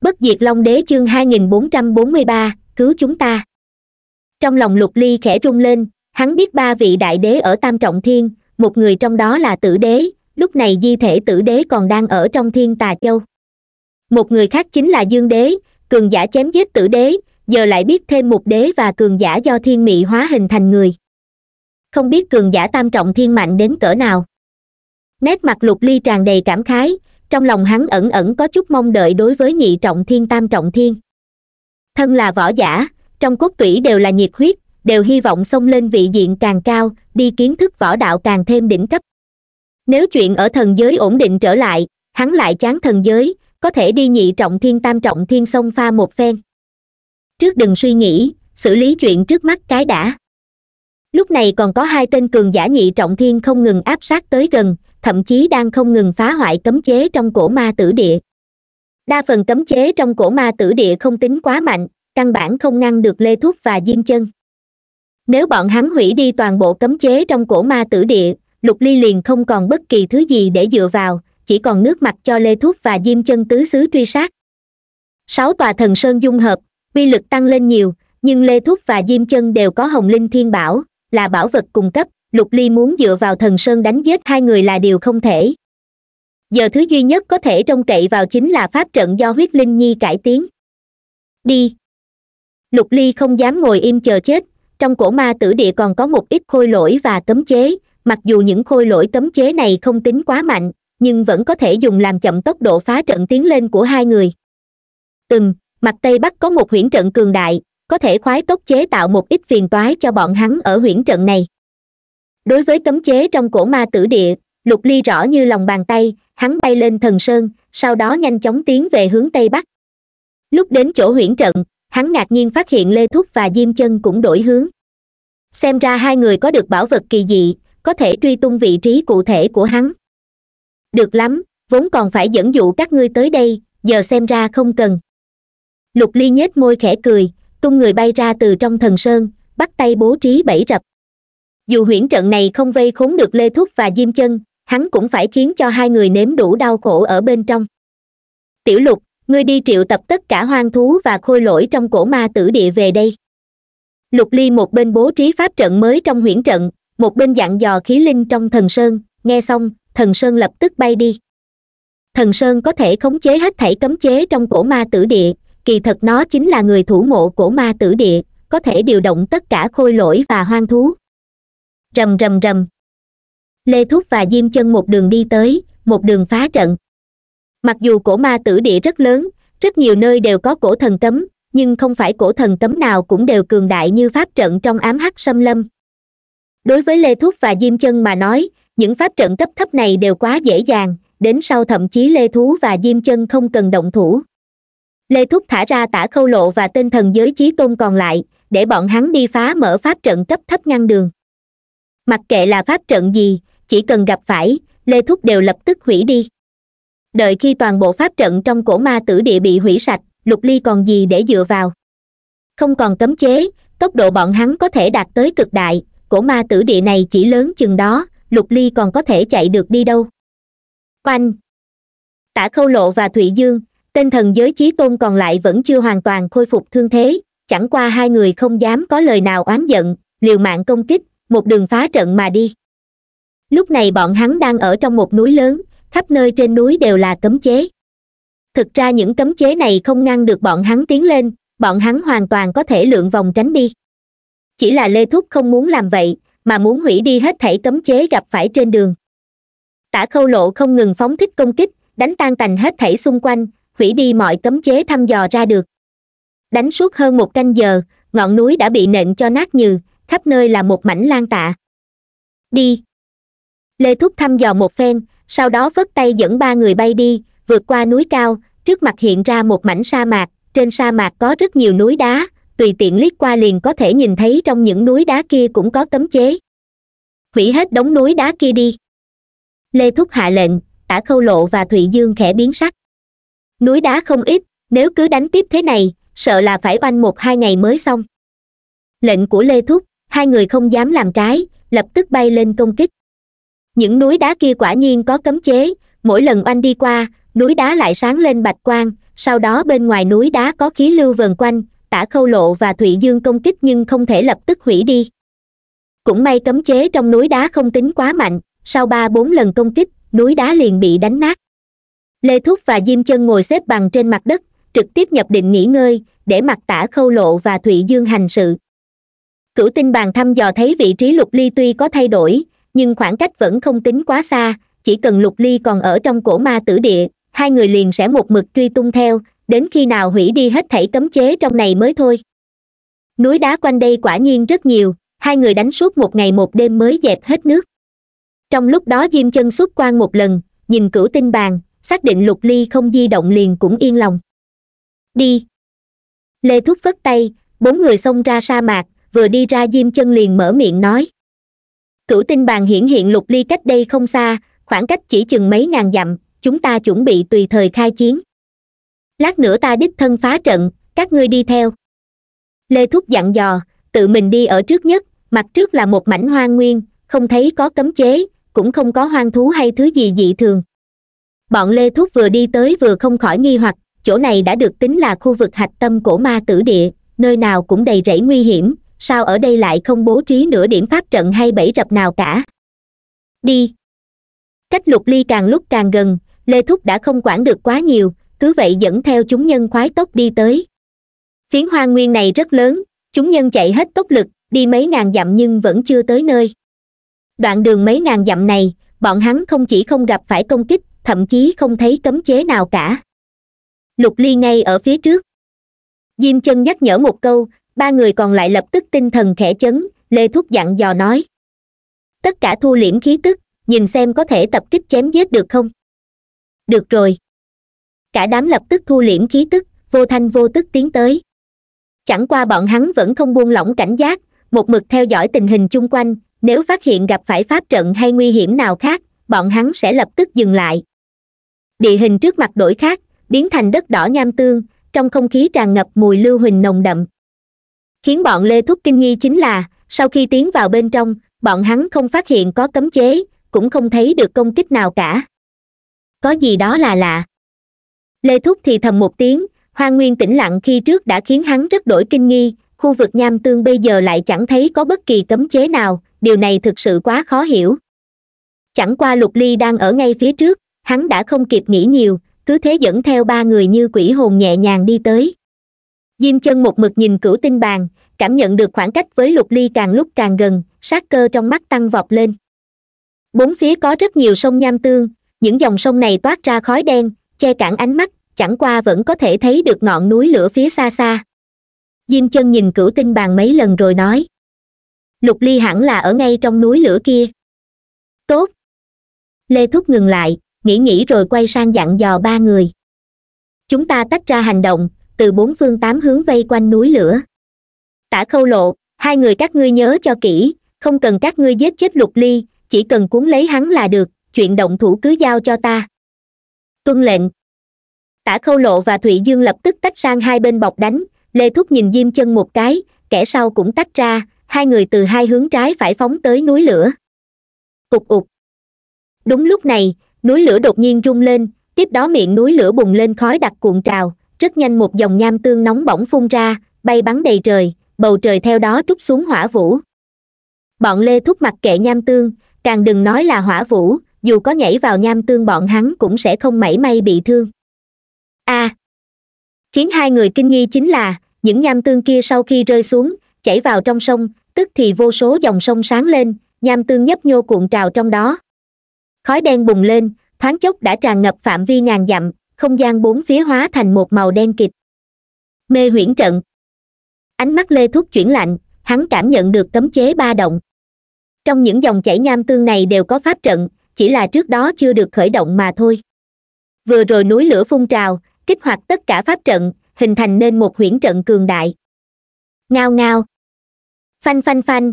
bất diệt long đế chương 2443, cứu chúng ta trong lòng lục ly khẽ rung lên hắn biết ba vị đại đế ở tam trọng thiên một người trong đó là tử đế lúc này di thể tử đế còn đang ở trong thiên tà châu một người khác chính là dương đế cường giả chém giết tử đế giờ lại biết thêm một đế và cường giả do thiên mị hóa hình thành người không biết cường giả tam trọng thiên mạnh đến cỡ nào nét mặt lục ly tràn đầy cảm khái trong lòng hắn ẩn ẩn có chút mong đợi đối với nhị trọng thiên tam trọng thiên thân là võ giả trong cốt tủy đều là nhiệt huyết đều hy vọng xông lên vị diện càng cao đi kiến thức võ đạo càng thêm đỉnh cấp nếu chuyện ở thần giới ổn định trở lại hắn lại chán thần giới có thể đi nhị trọng thiên tam trọng thiên xông pha một phen trước đừng suy nghĩ xử lý chuyện trước mắt cái đã lúc này còn có hai tên cường giả nhị trọng thiên không ngừng áp sát tới gần thậm chí đang không ngừng phá hoại cấm chế trong cổ ma tử địa đa phần cấm chế trong cổ ma tử địa không tính quá mạnh căn bản không ngăn được lê thúc và diêm chân nếu bọn hắn hủy đi toàn bộ cấm chế trong cổ ma tử địa lục ly liền không còn bất kỳ thứ gì để dựa vào chỉ còn nước mặt cho lê thúc và diêm chân tứ xứ truy sát sáu tòa thần sơn dung hợp uy lực tăng lên nhiều nhưng lê thúc và diêm chân đều có hồng linh thiên bảo là bảo vật cung cấp lục ly muốn dựa vào thần sơn đánh giết hai người là điều không thể giờ thứ duy nhất có thể trông cậy vào chính là pháp trận do huyết linh nhi cải tiến đi lục ly không dám ngồi im chờ chết trong cổ ma tử địa còn có một ít khôi lỗi và cấm chế mặc dù những khôi lỗi cấm chế này không tính quá mạnh nhưng vẫn có thể dùng làm chậm tốc độ phá trận tiến lên của hai người từng mặt tây bắc có một huyễn trận cường đại có thể khoái tốc chế tạo một ít phiền toái cho bọn hắn ở huyễn trận này đối với cấm chế trong cổ ma tử địa lục ly rõ như lòng bàn tay hắn bay lên thần sơn sau đó nhanh chóng tiến về hướng tây bắc lúc đến chỗ huyễn trận hắn ngạc nhiên phát hiện lê thúc và diêm chân cũng đổi hướng xem ra hai người có được bảo vật kỳ dị có thể truy tung vị trí cụ thể của hắn được lắm vốn còn phải dẫn dụ các ngươi tới đây giờ xem ra không cần lục ly nhếch môi khẽ cười tung người bay ra từ trong thần sơn bắt tay bố trí bẫy rập dù huyễn trận này không vây khốn được lê thúc và diêm chân hắn cũng phải khiến cho hai người nếm đủ đau khổ ở bên trong tiểu lục ngươi đi triệu tập tất cả hoang thú và khôi lỗi trong cổ ma tử địa về đây lục ly một bên bố trí pháp trận mới trong huyễn trận một bên dặn dò khí linh trong thần sơn nghe xong thần sơn lập tức bay đi thần sơn có thể khống chế hết thảy cấm chế trong cổ ma tử địa kỳ thật nó chính là người thủ mộ cổ ma tử địa có thể điều động tất cả khôi lỗi và hoang thú rầm rầm rầm lê thúc và diêm chân một đường đi tới một đường phá trận mặc dù cổ ma tử địa rất lớn rất nhiều nơi đều có cổ thần tấm nhưng không phải cổ thần tấm nào cũng đều cường đại như pháp trận trong ám hắc xâm lâm đối với lê thúc và diêm chân mà nói những pháp trận cấp thấp này đều quá dễ dàng đến sau thậm chí lê thú và diêm chân không cần động thủ lê thúc thả ra tả khâu lộ và tên thần giới chí tôn còn lại để bọn hắn đi phá mở pháp trận cấp thấp ngăn đường mặc kệ là pháp trận gì chỉ cần gặp phải lê thúc đều lập tức hủy đi đợi khi toàn bộ pháp trận trong cổ ma tử địa bị hủy sạch lục ly còn gì để dựa vào không còn cấm chế tốc độ bọn hắn có thể đạt tới cực đại cổ ma tử địa này chỉ lớn chừng đó lục ly còn có thể chạy được đi đâu oanh tả khâu lộ và thụy dương tên thần giới chí tôn còn lại vẫn chưa hoàn toàn khôi phục thương thế chẳng qua hai người không dám có lời nào oán giận liều mạng công kích một đường phá trận mà đi lúc này bọn hắn đang ở trong một núi lớn khắp nơi trên núi đều là cấm chế thực ra những cấm chế này không ngăn được bọn hắn tiến lên bọn hắn hoàn toàn có thể lượn vòng tránh đi chỉ là lê thúc không muốn làm vậy mà muốn hủy đi hết thảy cấm chế gặp phải trên đường tả khâu lộ không ngừng phóng thích công kích đánh tan tành hết thảy xung quanh hủy đi mọi cấm chế thăm dò ra được đánh suốt hơn một canh giờ ngọn núi đã bị nện cho nát nhừ khắp nơi là một mảnh lan tạ đi lê thúc thăm dò một phen sau đó vất tay dẫn ba người bay đi vượt qua núi cao trước mặt hiện ra một mảnh sa mạc trên sa mạc có rất nhiều núi đá tùy tiện liếc qua liền có thể nhìn thấy trong những núi đá kia cũng có cấm chế hủy hết đống núi đá kia đi lê thúc hạ lệnh tả khâu lộ và thụy dương khẽ biến sắc núi đá không ít nếu cứ đánh tiếp thế này sợ là phải oanh một hai ngày mới xong lệnh của lê thúc hai người không dám làm trái lập tức bay lên công kích những núi đá kia quả nhiên có cấm chế mỗi lần oanh đi qua núi đá lại sáng lên bạch quang sau đó bên ngoài núi đá có khí lưu vần quanh tả khâu lộ và thụy dương công kích nhưng không thể lập tức hủy đi cũng may cấm chế trong núi đá không tính quá mạnh sau ba bốn lần công kích núi đá liền bị đánh nát lê thúc và diêm chân ngồi xếp bằng trên mặt đất trực tiếp nhập định nghỉ ngơi để mặc tả khâu lộ và thụy dương hành sự cửu tinh bàn thăm dò thấy vị trí lục ly tuy có thay đổi nhưng khoảng cách vẫn không tính quá xa chỉ cần lục ly còn ở trong cổ ma tử địa hai người liền sẽ một mực truy tung theo đến khi nào hủy đi hết thảy cấm chế trong này mới thôi núi đá quanh đây quả nhiên rất nhiều hai người đánh suốt một ngày một đêm mới dẹp hết nước trong lúc đó diêm chân xuất quan một lần nhìn cửu tinh bàn xác định lục ly không di động liền cũng yên lòng đi lê thúc vất tay bốn người xông ra sa mạc vừa đi ra diêm chân liền mở miệng nói cửu tinh bàn hiển hiện lục ly cách đây không xa khoảng cách chỉ chừng mấy ngàn dặm chúng ta chuẩn bị tùy thời khai chiến lát nữa ta đích thân phá trận các ngươi đi theo lê thúc dặn dò tự mình đi ở trước nhất mặt trước là một mảnh hoang nguyên không thấy có cấm chế cũng không có hoang thú hay thứ gì dị thường bọn lê thúc vừa đi tới vừa không khỏi nghi hoặc chỗ này đã được tính là khu vực hạch tâm của ma tử địa nơi nào cũng đầy rẫy nguy hiểm sao ở đây lại không bố trí nửa điểm pháp trận hay bẫy rập nào cả đi cách lục ly càng lúc càng gần lê thúc đã không quản được quá nhiều cứ vậy dẫn theo chúng nhân khoái tốc đi tới phiến hoa nguyên này rất lớn chúng nhân chạy hết tốc lực đi mấy ngàn dặm nhưng vẫn chưa tới nơi đoạn đường mấy ngàn dặm này bọn hắn không chỉ không gặp phải công kích thậm chí không thấy cấm chế nào cả lục ly ngay ở phía trước diêm chân nhắc nhở một câu ba người còn lại lập tức tinh thần khẽ chấn lê thúc dặn dò nói tất cả thu liễm khí tức nhìn xem có thể tập kích chém giết được không được rồi cả đám lập tức thu liễm khí tức vô thanh vô tức tiến tới chẳng qua bọn hắn vẫn không buông lỏng cảnh giác một mực theo dõi tình hình chung quanh nếu phát hiện gặp phải pháp trận hay nguy hiểm nào khác bọn hắn sẽ lập tức dừng lại địa hình trước mặt đổi khác biến thành đất đỏ nham tương trong không khí tràn ngập mùi lưu huỳnh nồng đậm khiến bọn lê thúc kinh nghi chính là sau khi tiến vào bên trong bọn hắn không phát hiện có cấm chế cũng không thấy được công kích nào cả có gì đó là lạ lê thúc thì thầm một tiếng hoa nguyên tĩnh lặng khi trước đã khiến hắn rất đổi kinh nghi khu vực nham tương bây giờ lại chẳng thấy có bất kỳ cấm chế nào điều này thực sự quá khó hiểu chẳng qua lục ly đang ở ngay phía trước hắn đã không kịp nghĩ nhiều cứ thế dẫn theo ba người như quỷ hồn nhẹ nhàng đi tới diêm chân một mực nhìn cửu tinh bàn cảm nhận được khoảng cách với lục ly càng lúc càng gần sát cơ trong mắt tăng vọt lên bốn phía có rất nhiều sông nham tương những dòng sông này toát ra khói đen che cản ánh mắt chẳng qua vẫn có thể thấy được ngọn núi lửa phía xa xa diêm chân nhìn cửu tinh bàn mấy lần rồi nói lục ly hẳn là ở ngay trong núi lửa kia tốt lê thúc ngừng lại nghĩ nghĩ rồi quay sang dặn dò ba người chúng ta tách ra hành động từ bốn phương tám hướng vây quanh núi lửa tả khâu lộ hai người các ngươi nhớ cho kỹ không cần các ngươi giết chết lục ly chỉ cần cuốn lấy hắn là được chuyện động thủ cứ giao cho ta tuân lệnh tả khâu lộ và thụy dương lập tức tách sang hai bên bọc đánh lê thúc nhìn diêm chân một cái kẻ sau cũng tách ra hai người từ hai hướng trái phải phóng tới núi lửa cục ục đúng lúc này núi lửa đột nhiên rung lên tiếp đó miệng núi lửa bùng lên khói đặc cuộn trào rất nhanh một dòng nham tương nóng bỏng phun ra bay bắn đầy trời bầu trời theo đó trút xuống hỏa vũ bọn lê thúc mặc kệ nham tương càng đừng nói là hỏa vũ dù có nhảy vào nham tương bọn hắn cũng sẽ không mảy may bị thương a à, khiến hai người kinh nghi chính là những nham tương kia sau khi rơi xuống chảy vào trong sông tức thì vô số dòng sông sáng lên nham tương nhấp nhô cuộn trào trong đó khói đen bùng lên thoáng chốc đã tràn ngập phạm vi ngàn dặm không gian bốn phía hóa thành một màu đen kịt mê huyễn trận ánh mắt lê thúc chuyển lạnh hắn cảm nhận được cấm chế ba động trong những dòng chảy nham tương này đều có pháp trận chỉ là trước đó chưa được khởi động mà thôi vừa rồi núi lửa phun trào kích hoạt tất cả pháp trận hình thành nên một huyễn trận cường đại ngao ngao phanh phanh phanh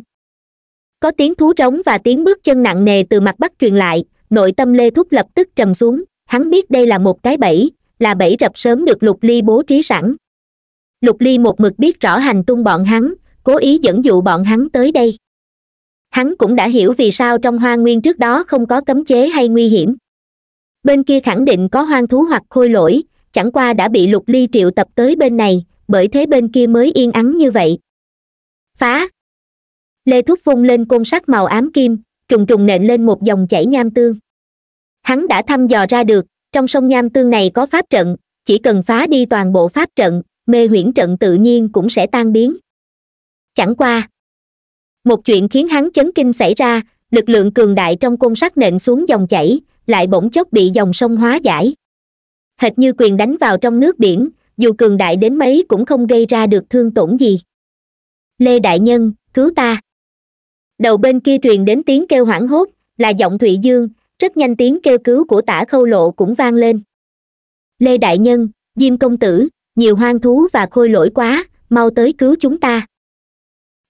có tiếng thú rống và tiếng bước chân nặng nề từ mặt bắc truyền lại nội tâm lê thúc lập tức trầm xuống hắn biết đây là một cái bẫy là bẫy rập sớm được lục ly bố trí sẵn lục ly một mực biết rõ hành tung bọn hắn cố ý dẫn dụ bọn hắn tới đây hắn cũng đã hiểu vì sao trong hoa nguyên trước đó không có cấm chế hay nguy hiểm bên kia khẳng định có hoang thú hoặc khôi lỗi chẳng qua đã bị lục ly triệu tập tới bên này bởi thế bên kia mới yên ắng như vậy phá lê thúc vung lên côn sắt màu ám kim trùng trùng nện lên một dòng chảy nham tương hắn đã thăm dò ra được trong sông nham tương này có pháp trận chỉ cần phá đi toàn bộ pháp trận mê huyễn trận tự nhiên cũng sẽ tan biến chẳng qua một chuyện khiến hắn chấn kinh xảy ra lực lượng cường đại trong côn sắt nện xuống dòng chảy lại bỗng chốc bị dòng sông hóa giải hệt như quyền đánh vào trong nước biển dù cường đại đến mấy cũng không gây ra được thương tổn gì lê đại nhân cứu ta đầu bên kia truyền đến tiếng kêu hoảng hốt là giọng thụy dương rất nhanh tiếng kêu cứu của tả khâu lộ cũng vang lên lê đại nhân diêm công tử nhiều hoang thú và khôi lỗi quá mau tới cứu chúng ta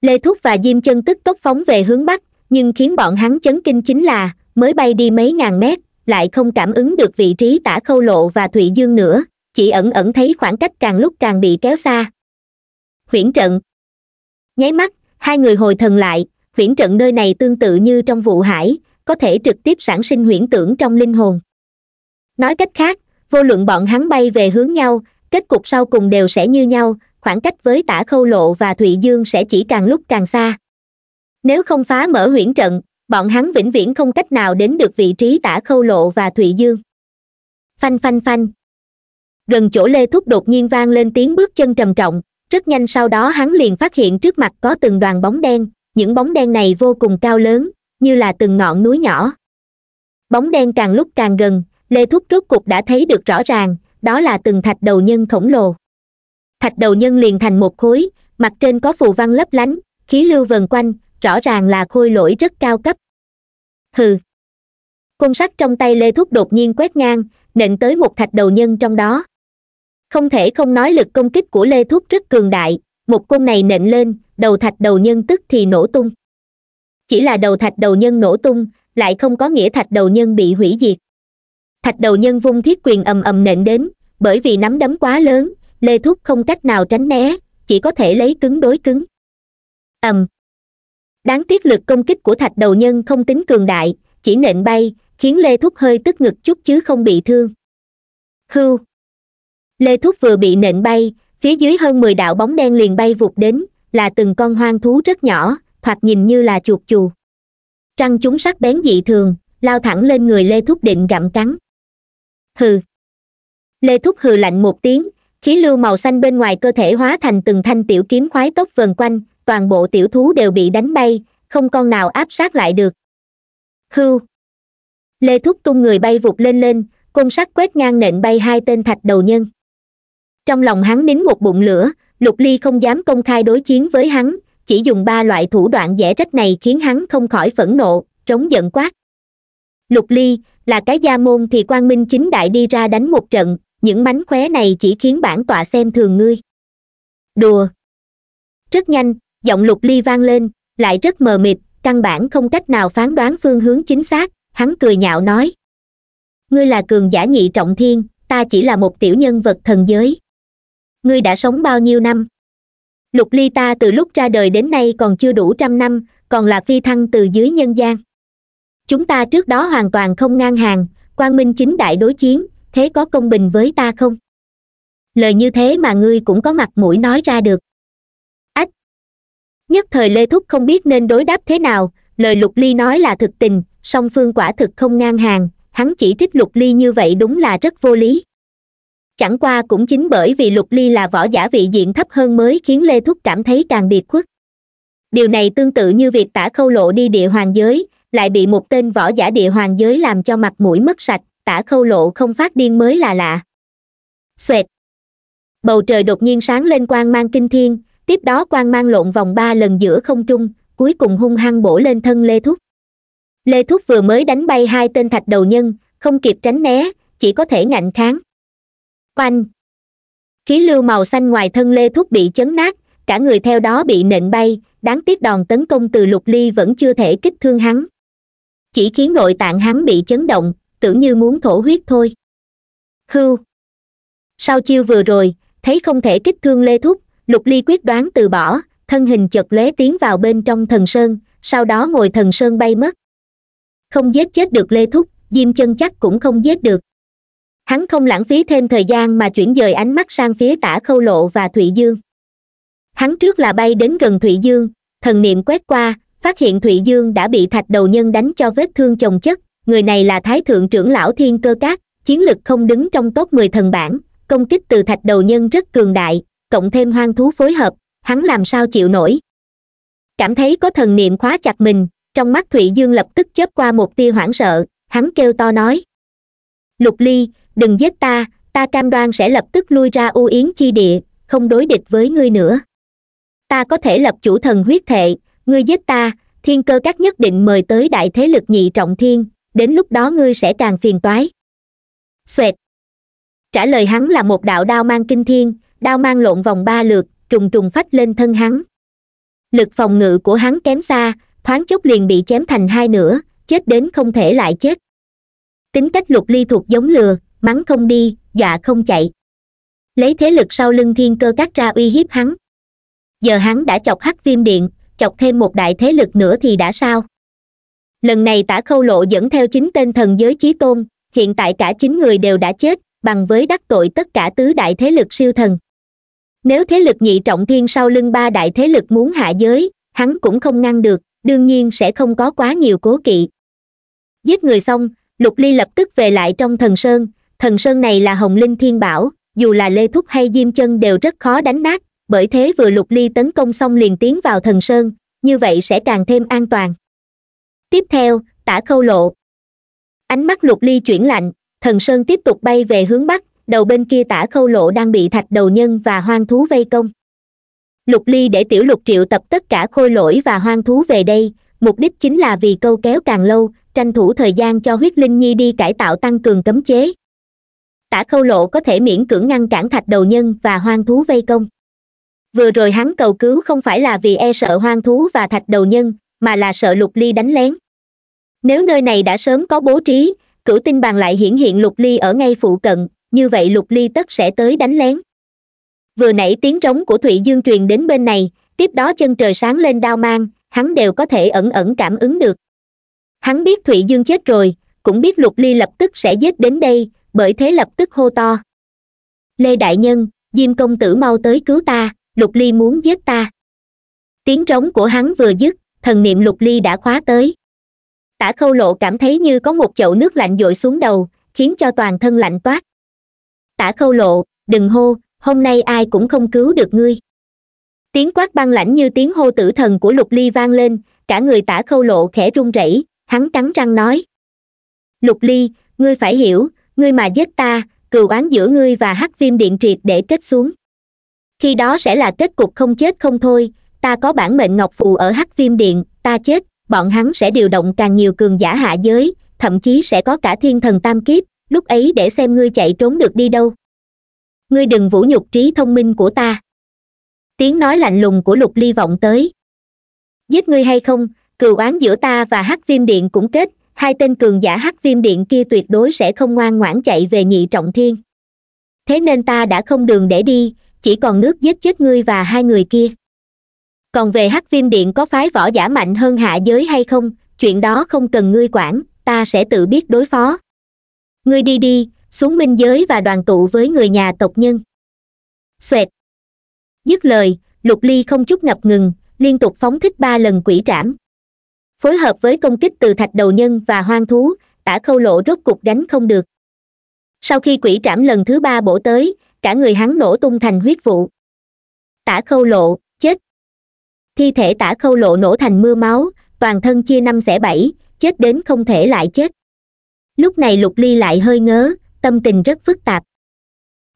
lê thúc và diêm chân tức tốc phóng về hướng bắc nhưng khiến bọn hắn chấn kinh chính là mới bay đi mấy ngàn mét lại không cảm ứng được vị trí tả khâu lộ và thụy dương nữa chỉ ẩn ẩn thấy khoảng cách càng lúc càng bị kéo xa huyễn trận nháy mắt hai người hồi thần lại huyễn trận nơi này tương tự như trong vụ hải có thể trực tiếp sản sinh huyễn tưởng trong linh hồn nói cách khác vô luận bọn hắn bay về hướng nhau kết cục sau cùng đều sẽ như nhau khoảng cách với tả khâu lộ và thụy dương sẽ chỉ càng lúc càng xa nếu không phá mở huyễn trận bọn hắn vĩnh viễn không cách nào đến được vị trí tả khâu lộ và thụy dương phanh phanh phanh gần chỗ lê thúc đột nhiên vang lên tiếng bước chân trầm trọng rất nhanh sau đó hắn liền phát hiện trước mặt có từng đoàn bóng đen những bóng đen này vô cùng cao lớn như là từng ngọn núi nhỏ bóng đen càng lúc càng gần lê thúc rốt cục đã thấy được rõ ràng đó là từng thạch đầu nhân khổng lồ thạch đầu nhân liền thành một khối mặt trên có phù văn lấp lánh khí lưu vần quanh rõ ràng là khôi lỗi rất cao cấp hừ cung sắt trong tay lê thúc đột nhiên quét ngang nện tới một thạch đầu nhân trong đó không thể không nói lực công kích của lê thúc rất cường đại một cung này nện lên đầu thạch đầu nhân tức thì nổ tung chỉ là đầu thạch đầu nhân nổ tung lại không có nghĩa thạch đầu nhân bị hủy diệt thạch đầu nhân vung thiết quyền ầm ầm nện đến bởi vì nắm đấm quá lớn lê thúc không cách nào tránh né chỉ có thể lấy cứng đối cứng ầm đáng tiếc lực công kích của thạch đầu nhân không tính cường đại chỉ nện bay khiến lê thúc hơi tức ngực chút chứ không bị thương hưu lê thúc vừa bị nện bay phía dưới hơn mười đạo bóng đen liền bay vụt đến là từng con hoang thú rất nhỏ thoạt nhìn như là chuột chù răng chúng sắc bén dị thường lao thẳng lên người lê thúc định gặm cắn hừ lê thúc hừ lạnh một tiếng khí lưu màu xanh bên ngoài cơ thể hóa thành từng thanh tiểu kiếm khoái tốc vần quanh toàn bộ tiểu thú đều bị đánh bay không con nào áp sát lại được Hừ. lê thúc tung người bay vụt lên lên côn sắt quét ngang nện bay hai tên thạch đầu nhân trong lòng hắn nín một bụng lửa lục ly không dám công khai đối chiến với hắn chỉ dùng ba loại thủ đoạn dễ trách này khiến hắn không khỏi phẫn nộ trống giận quát lục ly là cái gia môn thì quang minh chính đại đi ra đánh một trận những mánh khóe này chỉ khiến bản tọa xem thường ngươi đùa rất nhanh giọng lục ly vang lên lại rất mờ mịt căn bản không cách nào phán đoán phương hướng chính xác hắn cười nhạo nói ngươi là cường giả nhị trọng thiên ta chỉ là một tiểu nhân vật thần giới ngươi đã sống bao nhiêu năm lục ly ta từ lúc ra đời đến nay còn chưa đủ trăm năm còn là phi thăng từ dưới nhân gian chúng ta trước đó hoàn toàn không ngang hàng quang minh chính đại đối chiến thế có công bình với ta không lời như thế mà ngươi cũng có mặt mũi nói ra được ách nhất thời lê thúc không biết nên đối đáp thế nào lời lục ly nói là thực tình song phương quả thực không ngang hàng hắn chỉ trích lục ly như vậy đúng là rất vô lý chẳng qua cũng chính bởi vì lục ly là võ giả vị diện thấp hơn mới khiến lê thúc cảm thấy càng biệt khuất điều này tương tự như việc tả khâu lộ đi địa hoàng giới lại bị một tên võ giả địa hoàng giới làm cho mặt mũi mất sạch tả khâu lộ không phát điên mới là lạ xoẹt bầu trời đột nhiên sáng lên quang mang kinh thiên tiếp đó quang mang lộn vòng ba lần giữa không trung cuối cùng hung hăng bổ lên thân lê thúc lê thúc vừa mới đánh bay hai tên thạch đầu nhân không kịp tránh né chỉ có thể ngạnh kháng oanh khí lưu màu xanh ngoài thân lê thúc bị chấn nát cả người theo đó bị nện bay đáng tiếc đòn tấn công từ lục ly vẫn chưa thể kích thương hắn chỉ khiến nội tạng hắn bị chấn động tưởng như muốn thổ huyết thôi hưu sau chiêu vừa rồi thấy không thể kích thương lê thúc lục ly quyết đoán từ bỏ thân hình chật lóe tiến vào bên trong thần sơn sau đó ngồi thần sơn bay mất không giết chết được lê thúc diêm chân chắc cũng không giết được hắn không lãng phí thêm thời gian mà chuyển dời ánh mắt sang phía tả khâu lộ và thụy dương hắn trước là bay đến gần thụy dương thần niệm quét qua phát hiện thụy dương đã bị thạch đầu nhân đánh cho vết thương chồng chất người này là thái thượng trưởng lão thiên cơ cát chiến lực không đứng trong top mười thần bản công kích từ thạch đầu nhân rất cường đại cộng thêm hoang thú phối hợp hắn làm sao chịu nổi cảm thấy có thần niệm khóa chặt mình trong mắt thụy dương lập tức chớp qua một tia hoảng sợ hắn kêu to nói lục ly đừng giết ta ta cam đoan sẽ lập tức lui ra u yến chi địa không đối địch với ngươi nữa ta có thể lập chủ thần huyết thệ ngươi giết ta thiên cơ các nhất định mời tới đại thế lực nhị trọng thiên đến lúc đó ngươi sẽ càng phiền toái xoẹt trả lời hắn là một đạo đao mang kinh thiên đao mang lộn vòng ba lượt trùng trùng phách lên thân hắn lực phòng ngự của hắn kém xa thoáng chốc liền bị chém thành hai nửa chết đến không thể lại chết tính cách lục ly thuộc giống lừa mắng không đi dọa dạ không chạy lấy thế lực sau lưng thiên cơ cắt ra uy hiếp hắn giờ hắn đã chọc hắc viêm điện chọc thêm một đại thế lực nữa thì đã sao lần này tả khâu lộ dẫn theo chính tên thần giới chí tôn hiện tại cả chín người đều đã chết bằng với đắc tội tất cả tứ đại thế lực siêu thần nếu thế lực nhị trọng thiên sau lưng ba đại thế lực muốn hạ giới hắn cũng không ngăn được đương nhiên sẽ không có quá nhiều cố kỵ giết người xong lục ly lập tức về lại trong thần sơn thần sơn này là hồng linh thiên bảo dù là lê thúc hay diêm chân đều rất khó đánh nát bởi thế vừa lục ly tấn công xong liền tiến vào thần sơn như vậy sẽ càng thêm an toàn tiếp theo tả khâu lộ ánh mắt lục ly chuyển lạnh thần sơn tiếp tục bay về hướng bắc đầu bên kia tả khâu lộ đang bị thạch đầu nhân và hoang thú vây công lục ly để tiểu lục triệu tập tất cả khôi lỗi và hoang thú về đây mục đích chính là vì câu kéo càng lâu tranh thủ thời gian cho huyết linh nhi đi cải tạo tăng cường cấm chế tả khâu lộ có thể miễn cưỡng ngăn cản thạch đầu nhân và hoang thú vây công vừa rồi hắn cầu cứu không phải là vì e sợ hoang thú và thạch đầu nhân mà là sợ lục ly đánh lén nếu nơi này đã sớm có bố trí cửu tinh bàn lại hiển hiện lục ly ở ngay phụ cận như vậy lục ly tất sẽ tới đánh lén vừa nãy tiếng trống của thụy dương truyền đến bên này tiếp đó chân trời sáng lên đao mang hắn đều có thể ẩn ẩn cảm ứng được hắn biết thụy dương chết rồi cũng biết lục ly lập tức sẽ giết đến đây bởi thế lập tức hô to lê đại nhân diêm công tử mau tới cứu ta lục ly muốn giết ta tiếng rống của hắn vừa dứt thần niệm lục ly đã khóa tới tả khâu lộ cảm thấy như có một chậu nước lạnh dội xuống đầu khiến cho toàn thân lạnh toát tả khâu lộ đừng hô hôm nay ai cũng không cứu được ngươi tiếng quát băng lãnh như tiếng hô tử thần của lục ly vang lên cả người tả khâu lộ khẽ run rẩy hắn cắn răng nói lục ly ngươi phải hiểu ngươi mà giết ta cừu oán giữa ngươi và hắc viêm điện triệt để kết xuống khi đó sẽ là kết cục không chết không thôi ta có bản mệnh ngọc phù ở hắc viêm điện ta chết bọn hắn sẽ điều động càng nhiều cường giả hạ giới thậm chí sẽ có cả thiên thần tam kiếp lúc ấy để xem ngươi chạy trốn được đi đâu ngươi đừng vũ nhục trí thông minh của ta tiếng nói lạnh lùng của lục ly vọng tới giết ngươi hay không cừu oán giữa ta và hắc viêm điện cũng kết hai tên cường giả hắc viêm điện kia tuyệt đối sẽ không ngoan ngoãn chạy về nhị trọng thiên thế nên ta đã không đường để đi chỉ còn nước giết chết ngươi và hai người kia còn về hắc viêm điện có phái võ giả mạnh hơn hạ giới hay không chuyện đó không cần ngươi quản ta sẽ tự biết đối phó ngươi đi đi xuống minh giới và đoàn tụ với người nhà tộc nhân xoẹt dứt lời lục ly không chút ngập ngừng liên tục phóng thích ba lần quỷ trảm phối hợp với công kích từ thạch đầu nhân và hoang thú tả khâu lộ rốt cục gánh không được sau khi quỷ trảm lần thứ ba bổ tới cả người hắn nổ tung thành huyết vụ tả khâu lộ chết thi thể tả khâu lộ nổ thành mưa máu toàn thân chia năm xẻ bảy chết đến không thể lại chết lúc này lục ly lại hơi ngớ tâm tình rất phức tạp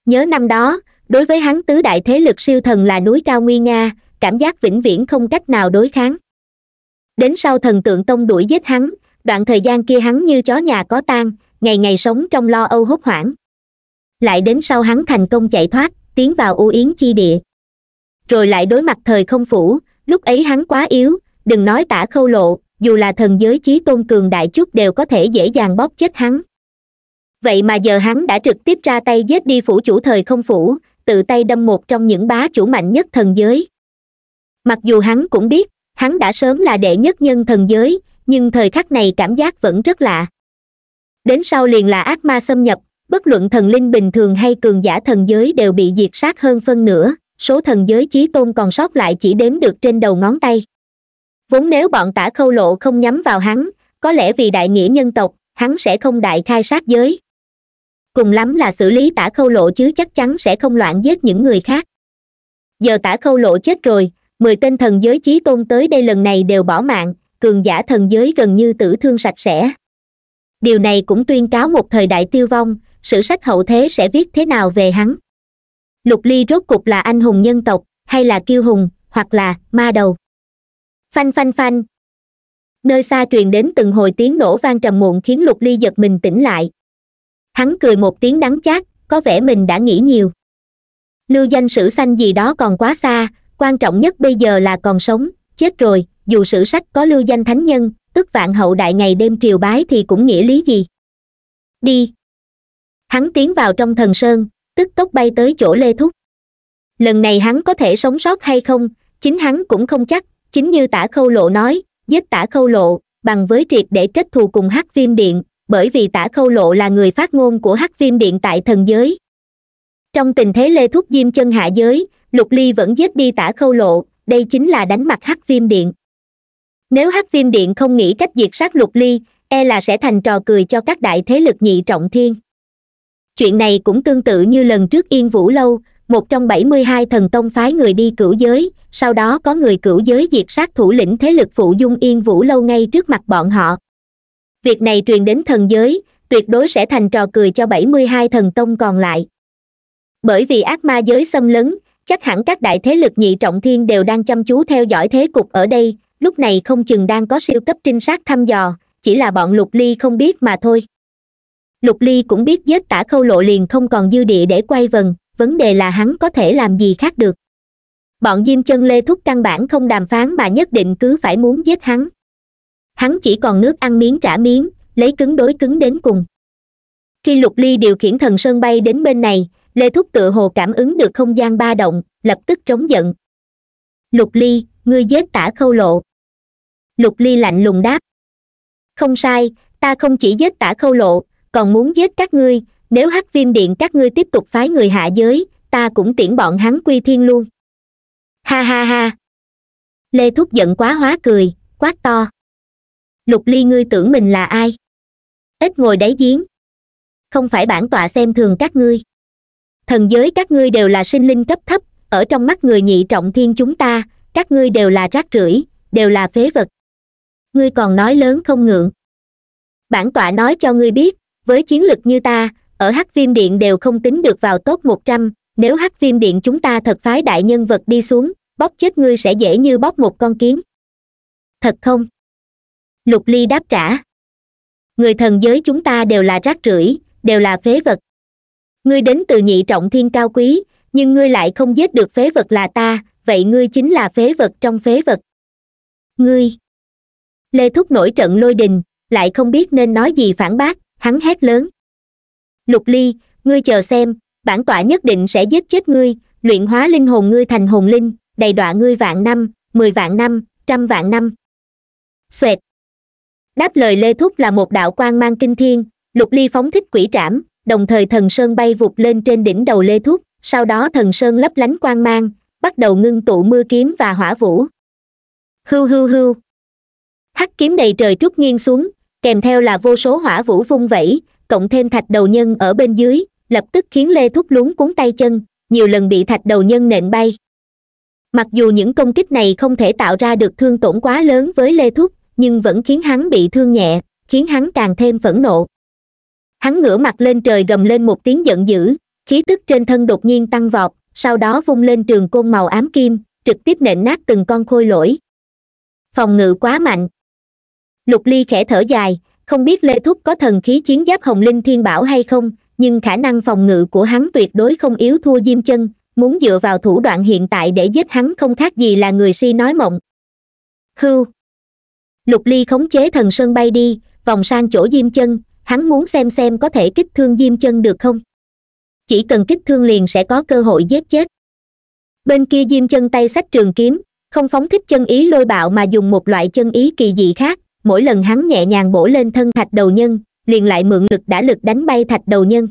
nhớ năm đó đối với hắn tứ đại thế lực siêu thần là núi cao nguy nga cảm giác vĩnh viễn không cách nào đối kháng đến sau thần tượng tông đuổi giết hắn đoạn thời gian kia hắn như chó nhà có tan ngày ngày sống trong lo âu hốt hoảng lại đến sau hắn thành công chạy thoát tiến vào u yến chi địa rồi lại đối mặt thời không phủ lúc ấy hắn quá yếu đừng nói tả khâu lộ dù là thần giới chí tôn cường đại chút đều có thể dễ dàng bóp chết hắn vậy mà giờ hắn đã trực tiếp ra tay giết đi phủ chủ thời không phủ tự tay đâm một trong những bá chủ mạnh nhất thần giới mặc dù hắn cũng biết hắn đã sớm là đệ nhất nhân thần giới nhưng thời khắc này cảm giác vẫn rất lạ đến sau liền là ác ma xâm nhập bất luận thần linh bình thường hay cường giả thần giới đều bị diệt sát hơn phân nửa số thần giới chí tôn còn sót lại chỉ đếm được trên đầu ngón tay vốn nếu bọn tả khâu lộ không nhắm vào hắn có lẽ vì đại nghĩa nhân tộc hắn sẽ không đại khai sát giới cùng lắm là xử lý tả khâu lộ chứ chắc chắn sẽ không loạn giết những người khác giờ tả khâu lộ chết rồi mười tên thần giới chí tôn tới đây lần này đều bỏ mạng cường giả thần giới gần như tử thương sạch sẽ điều này cũng tuyên cáo một thời đại tiêu vong sử sách hậu thế sẽ viết thế nào về hắn lục ly rốt cục là anh hùng nhân tộc hay là kiêu hùng hoặc là ma đầu phanh phanh phanh nơi xa truyền đến từng hồi tiếng nổ vang trầm muộn khiến lục ly giật mình tỉnh lại hắn cười một tiếng đắng chát có vẻ mình đã nghĩ nhiều lưu danh sử sanh gì đó còn quá xa quan trọng nhất bây giờ là còn sống chết rồi dù sử sách có lưu danh thánh nhân tức vạn hậu đại ngày đêm triều bái thì cũng nghĩa lý gì đi hắn tiến vào trong thần sơn tức tốc bay tới chỗ lê thúc lần này hắn có thể sống sót hay không chính hắn cũng không chắc chính như tả khâu lộ nói giết tả khâu lộ bằng với triệt để kết thù cùng hắc viêm điện bởi vì tả khâu lộ là người phát ngôn của hắc viêm điện tại thần giới trong tình thế lê thúc diêm chân hạ giới lục ly vẫn giết đi tả khâu lộ đây chính là đánh mặt hắc viêm điện nếu hắc viêm điện không nghĩ cách diệt sát lục ly e là sẽ thành trò cười cho các đại thế lực nhị trọng thiên chuyện này cũng tương tự như lần trước yên vũ lâu một trong bảy mươi hai thần tông phái người đi cửu giới sau đó có người cửu giới diệt sát thủ lĩnh thế lực phụ dung yên vũ lâu ngay trước mặt bọn họ việc này truyền đến thần giới tuyệt đối sẽ thành trò cười cho bảy mươi hai thần tông còn lại bởi vì ác ma giới xâm lấn chắc hẳn các đại thế lực nhị trọng thiên đều đang chăm chú theo dõi thế cục ở đây lúc này không chừng đang có siêu cấp trinh sát thăm dò chỉ là bọn lục ly không biết mà thôi lục ly cũng biết giết tả khâu lộ liền không còn dư địa để quay vần vấn đề là hắn có thể làm gì khác được bọn diêm chân lê thúc căn bản không đàm phán mà nhất định cứ phải muốn giết hắn hắn chỉ còn nước ăn miếng trả miếng lấy cứng đối cứng đến cùng khi lục ly điều khiển thần sơn bay đến bên này lê thúc tự hồ cảm ứng được không gian ba động lập tức trống giận lục ly ngươi giết tả khâu lộ lục ly lạnh lùng đáp không sai ta không chỉ giết tả khâu lộ còn muốn giết các ngươi nếu hắc viêm điện các ngươi tiếp tục phái người hạ giới ta cũng tiễn bọn hắn quy thiên luôn ha ha ha lê thúc giận quá hóa cười quát to lục ly ngươi tưởng mình là ai ít ngồi đáy giếng không phải bản tọa xem thường các ngươi thần giới các ngươi đều là sinh linh cấp thấp ở trong mắt người nhị trọng thiên chúng ta các ngươi đều là rác rưởi đều là phế vật ngươi còn nói lớn không ngượng bản tọa nói cho ngươi biết với chiến lực như ta ở hắc viêm điện đều không tính được vào top một trăm nếu hắc viêm điện chúng ta thật phái đại nhân vật đi xuống bóp chết ngươi sẽ dễ như bóp một con kiến thật không lục ly đáp trả người thần giới chúng ta đều là rác rưởi đều là phế vật ngươi đến từ nhị trọng thiên cao quý nhưng ngươi lại không giết được phế vật là ta vậy ngươi chính là phế vật trong phế vật ngươi lê thúc nổi trận lôi đình lại không biết nên nói gì phản bác hắn hét lớn lục ly ngươi chờ xem bản tọa nhất định sẽ giết chết ngươi luyện hóa linh hồn ngươi thành hồn linh đầy đọa ngươi vạn năm mười vạn năm trăm vạn năm xoẹt đáp lời lê thúc là một đạo quan mang kinh thiên lục ly phóng thích quỷ trảm đồng thời thần sơn bay vụt lên trên đỉnh đầu lê thúc sau đó thần sơn lấp lánh quang mang bắt đầu ngưng tụ mưa kiếm và hỏa vũ hưu hưu hưu hắc kiếm đầy trời trút nghiêng xuống kèm theo là vô số hỏa vũ vung vẩy cộng thêm thạch đầu nhân ở bên dưới lập tức khiến lê thúc lún cuốn tay chân nhiều lần bị thạch đầu nhân nện bay mặc dù những công kích này không thể tạo ra được thương tổn quá lớn với lê thúc nhưng vẫn khiến hắn bị thương nhẹ khiến hắn càng thêm phẫn nộ hắn ngửa mặt lên trời gầm lên một tiếng giận dữ khí tức trên thân đột nhiên tăng vọt sau đó vung lên trường côn màu ám kim trực tiếp nện nát từng con khôi lỗi phòng ngự quá mạnh lục ly khẽ thở dài không biết lê thúc có thần khí chiến giáp hồng linh thiên bảo hay không nhưng khả năng phòng ngự của hắn tuyệt đối không yếu thua diêm chân muốn dựa vào thủ đoạn hiện tại để giết hắn không khác gì là người si nói mộng hưu lục ly khống chế thần sơn bay đi vòng sang chỗ diêm chân hắn muốn xem xem có thể kích thương diêm chân được không chỉ cần kích thương liền sẽ có cơ hội giết chết bên kia diêm chân tay sách trường kiếm không phóng thích chân ý lôi bạo mà dùng một loại chân ý kỳ dị khác mỗi lần hắn nhẹ nhàng bổ lên thân thạch đầu nhân liền lại mượn lực đã lực đánh bay thạch đầu nhân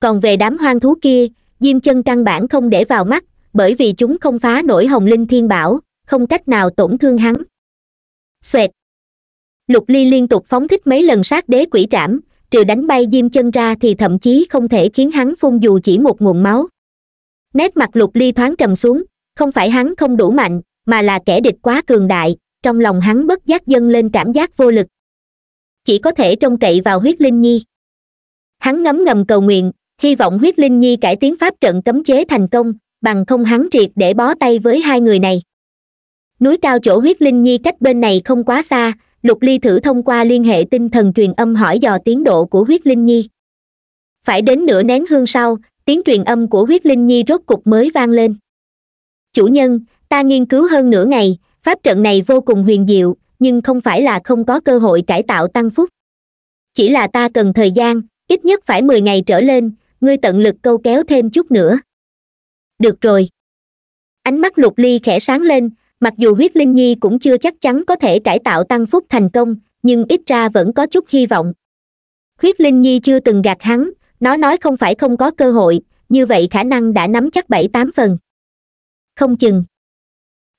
còn về đám hoang thú kia diêm chân căn bản không để vào mắt bởi vì chúng không phá nổi hồng linh thiên bảo không cách nào tổn thương hắn xoẹt lục ly liên tục phóng thích mấy lần sát đế quỷ trảm trừ đánh bay diêm chân ra thì thậm chí không thể khiến hắn phun dù chỉ một nguồn máu nét mặt lục ly thoáng trầm xuống không phải hắn không đủ mạnh mà là kẻ địch quá cường đại trong lòng hắn bất giác dâng lên cảm giác vô lực chỉ có thể trông cậy vào huyết linh nhi hắn ngấm ngầm cầu nguyện hy vọng huyết linh nhi cải tiến pháp trận cấm chế thành công bằng không hắn triệt để bó tay với hai người này núi cao chỗ huyết linh nhi cách bên này không quá xa lục ly thử thông qua liên hệ tinh thần truyền âm hỏi dò tiến độ của huyết linh nhi phải đến nửa nén hương sau tiếng truyền âm của huyết linh nhi rốt cục mới vang lên chủ nhân ta nghiên cứu hơn nửa ngày pháp trận này vô cùng huyền diệu nhưng không phải là không có cơ hội cải tạo tăng phúc chỉ là ta cần thời gian ít nhất phải mười ngày trở lên ngươi tận lực câu kéo thêm chút nữa được rồi ánh mắt lục ly khẽ sáng lên mặc dù huyết linh nhi cũng chưa chắc chắn có thể cải tạo tăng phúc thành công nhưng ít ra vẫn có chút hy vọng huyết linh nhi chưa từng gạt hắn nó nói không phải không có cơ hội như vậy khả năng đã nắm chắc bảy tám phần không chừng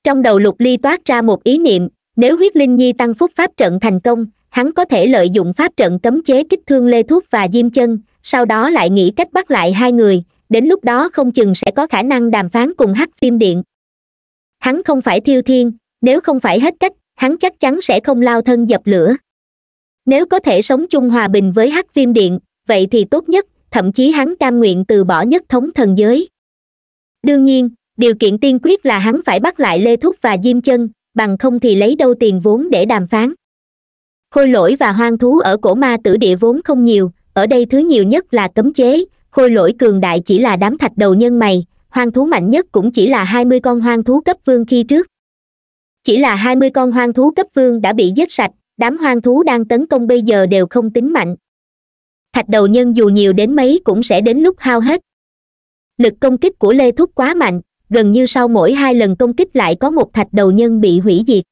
trong đầu lục ly toát ra một ý niệm nếu huyết linh nhi tăng phúc pháp trận thành công hắn có thể lợi dụng pháp trận cấm chế kích thương lê thuốc và diêm chân sau đó lại nghĩ cách bắt lại hai người đến lúc đó không chừng sẽ có khả năng đàm phán cùng hắc phim điện hắn không phải thiêu thiên nếu không phải hết cách hắn chắc chắn sẽ không lao thân dập lửa nếu có thể sống chung hòa bình với hắc viêm điện vậy thì tốt nhất thậm chí hắn cam nguyện từ bỏ nhất thống thần giới đương nhiên điều kiện tiên quyết là hắn phải bắt lại lê thúc và diêm chân bằng không thì lấy đâu tiền vốn để đàm phán khôi lỗi và hoang thú ở cổ ma tử địa vốn không nhiều ở đây thứ nhiều nhất là cấm chế khôi lỗi cường đại chỉ là đám thạch đầu nhân mày hoang thú mạnh nhất cũng chỉ là hai mươi con hoang thú cấp vương khi trước chỉ là hai mươi con hoang thú cấp vương đã bị giết sạch đám hoang thú đang tấn công bây giờ đều không tính mạnh thạch đầu nhân dù nhiều đến mấy cũng sẽ đến lúc hao hết lực công kích của lê thúc quá mạnh gần như sau mỗi hai lần công kích lại có một thạch đầu nhân bị hủy diệt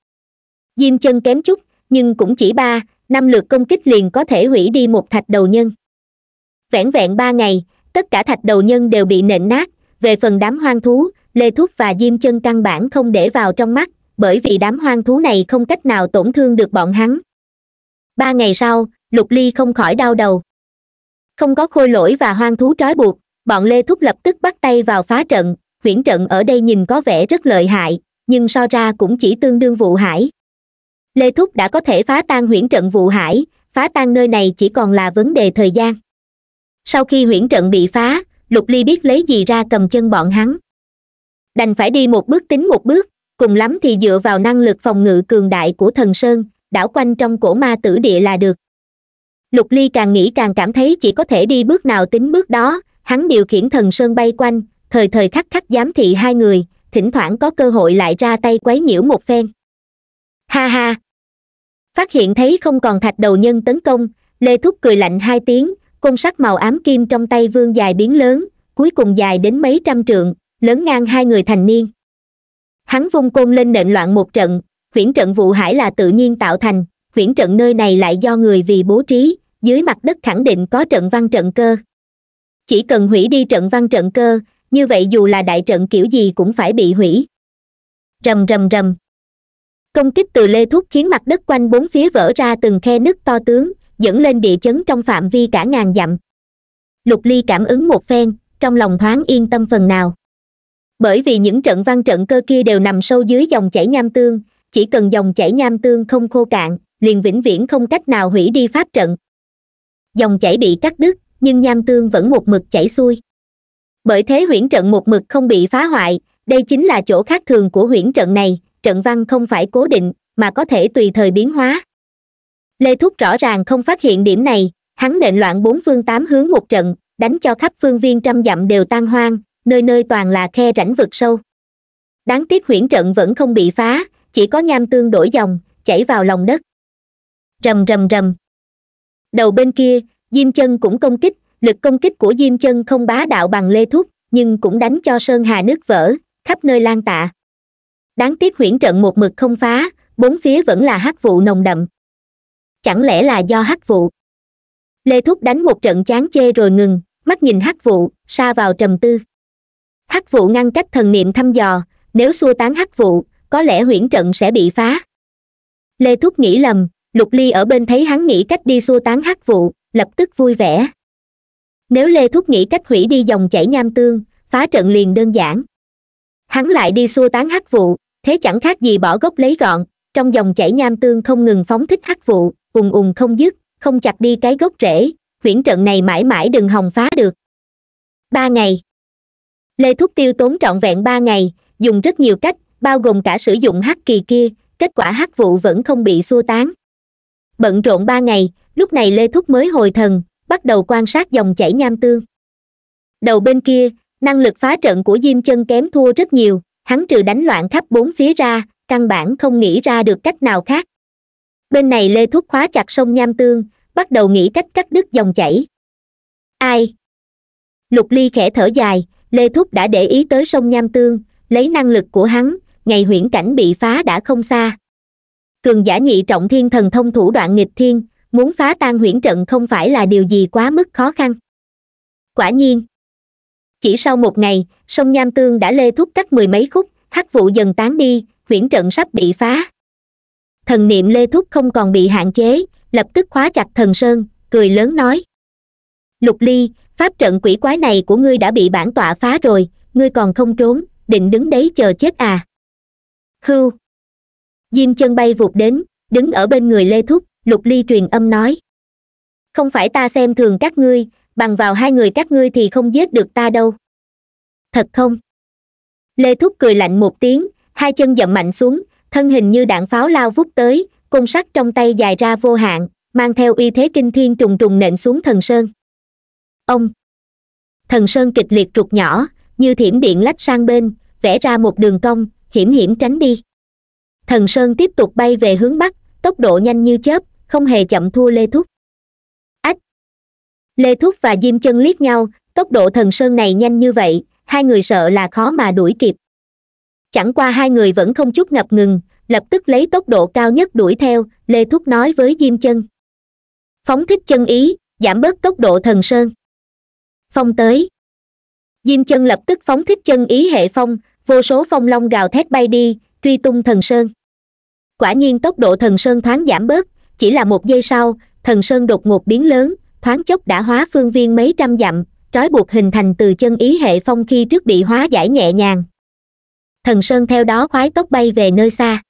diêm chân kém chút nhưng cũng chỉ ba năm lượt công kích liền có thể hủy đi một thạch đầu nhân Vẹn vẹn ba ngày tất cả thạch đầu nhân đều bị nện nát về phần đám hoang thú lê thúc và diêm chân căn bản không để vào trong mắt bởi vì đám hoang thú này không cách nào tổn thương được bọn hắn ba ngày sau lục ly không khỏi đau đầu không có khôi lỗi và hoang thú trói buộc bọn lê thúc lập tức bắt tay vào phá trận huyễn trận ở đây nhìn có vẻ rất lợi hại nhưng so ra cũng chỉ tương đương vụ hải lê thúc đã có thể phá tan huyễn trận vụ hải phá tan nơi này chỉ còn là vấn đề thời gian sau khi huyễn trận bị phá lục ly biết lấy gì ra cầm chân bọn hắn đành phải đi một bước tính một bước cùng lắm thì dựa vào năng lực phòng ngự cường đại của thần sơn đảo quanh trong cổ ma tử địa là được lục ly càng nghĩ càng cảm thấy chỉ có thể đi bước nào tính bước đó hắn điều khiển thần sơn bay quanh thời thời khắc khắc giám thị hai người thỉnh thoảng có cơ hội lại ra tay quấy nhiễu một phen ha ha phát hiện thấy không còn thạch đầu nhân tấn công lê thúc cười lạnh hai tiếng côn sắt màu ám kim trong tay vương dài biến lớn cuối cùng dài đến mấy trăm trượng lớn ngang hai người thành niên hắn vung côn lên nện loạn một trận huyễn trận vụ hải là tự nhiên tạo thành huyễn trận nơi này lại do người vì bố trí dưới mặt đất khẳng định có trận văn trận cơ chỉ cần hủy đi trận văn trận cơ như vậy dù là đại trận kiểu gì cũng phải bị hủy rầm rầm rầm công kích từ lê thúc khiến mặt đất quanh bốn phía vỡ ra từng khe nứt to tướng dẫn lên địa chấn trong phạm vi cả ngàn dặm lục ly cảm ứng một phen trong lòng thoáng yên tâm phần nào bởi vì những trận văn trận cơ kia đều nằm sâu dưới dòng chảy nham tương chỉ cần dòng chảy nham tương không khô cạn liền vĩnh viễn không cách nào hủy đi pháp trận dòng chảy bị cắt đứt nhưng nham tương vẫn một mực chảy xuôi bởi thế huyễn trận một mực không bị phá hoại đây chính là chỗ khác thường của huyễn trận này trận văn không phải cố định mà có thể tùy thời biến hóa lê thúc rõ ràng không phát hiện điểm này hắn nện loạn bốn phương tám hướng một trận đánh cho khắp phương viên trăm dặm đều tan hoang nơi nơi toàn là khe rãnh vực sâu đáng tiếc huyễn trận vẫn không bị phá chỉ có nham tương đổi dòng chảy vào lòng đất rầm rầm rầm đầu bên kia diêm chân cũng công kích lực công kích của diêm chân không bá đạo bằng lê thúc nhưng cũng đánh cho sơn hà nước vỡ khắp nơi lan tạ đáng tiếc huyễn trận một mực không phá bốn phía vẫn là hắc vụ nồng đậm chẳng lẽ là do hắc vụ lê thúc đánh một trận chán chê rồi ngừng mắt nhìn hắc vụ xa vào trầm tư hắc vụ ngăn cách thần niệm thăm dò nếu xua tán hắc vụ có lẽ huyễn trận sẽ bị phá lê thúc nghĩ lầm lục ly ở bên thấy hắn nghĩ cách đi xua tán hắc vụ lập tức vui vẻ nếu lê thúc nghĩ cách hủy đi dòng chảy nham tương phá trận liền đơn giản hắn lại đi xua tán hắc vụ thế chẳng khác gì bỏ gốc lấy gọn trong dòng chảy nham tương không ngừng phóng thích hắc vụ ùng ùng không dứt không chặt đi cái gốc rễ huyễn trận này mãi mãi đừng hòng phá được ba ngày lê thúc tiêu tốn trọn vẹn ba ngày dùng rất nhiều cách bao gồm cả sử dụng hắc kỳ kia kết quả hắc vụ vẫn không bị xua tán bận rộn ba ngày lúc này lê thúc mới hồi thần bắt đầu quan sát dòng chảy nham tương đầu bên kia năng lực phá trận của diêm chân kém thua rất nhiều hắn trừ đánh loạn khắp bốn phía ra căn bản không nghĩ ra được cách nào khác bên này lê thúc khóa chặt sông nham tương bắt đầu nghĩ cách cắt đứt dòng chảy ai lục ly khẽ thở dài lê thúc đã để ý tới sông nham tương lấy năng lực của hắn ngày huyễn cảnh bị phá đã không xa cường giả nhị trọng thiên thần thông thủ đoạn nghịch thiên muốn phá tan huyễn trận không phải là điều gì quá mức khó khăn quả nhiên chỉ sau một ngày sông nham tương đã lê thúc cắt mười mấy khúc hắc vụ dần tán đi huyễn trận sắp bị phá thần niệm lê thúc không còn bị hạn chế lập tức khóa chặt thần sơn cười lớn nói lục ly pháp trận quỷ quái này của ngươi đã bị bản tọa phá rồi ngươi còn không trốn định đứng đấy chờ chết à hưu diêm chân bay vụt đến đứng ở bên người lê thúc lục ly truyền âm nói không phải ta xem thường các ngươi bằng vào hai người các ngươi thì không giết được ta đâu thật không lê thúc cười lạnh một tiếng hai chân dậm mạnh xuống thân hình như đạn pháo lao vút tới cung sắt trong tay dài ra vô hạn mang theo uy thế kinh thiên trùng trùng nện xuống thần sơn ông thần sơn kịch liệt trục nhỏ như thiểm điện lách sang bên vẽ ra một đường cong hiểm hiểm tránh đi thần sơn tiếp tục bay về hướng bắc tốc độ nhanh như chớp không hề chậm thua lê thúc ách lê thúc và diêm chân liếc nhau tốc độ thần sơn này nhanh như vậy hai người sợ là khó mà đuổi kịp chẳng qua hai người vẫn không chút ngập ngừng lập tức lấy tốc độ cao nhất đuổi theo lê thúc nói với diêm chân phóng thích chân ý giảm bớt tốc độ thần sơn phong tới diêm chân lập tức phóng thích chân ý hệ phong vô số phong long gào thét bay đi truy tung thần sơn quả nhiên tốc độ thần sơn thoáng giảm bớt chỉ là một giây sau thần sơn đột ngột biến lớn thoáng chốc đã hóa phương viên mấy trăm dặm trói buộc hình thành từ chân ý hệ phong khi trước bị hóa giải nhẹ nhàng thần sơn theo đó khoái tốc bay về nơi xa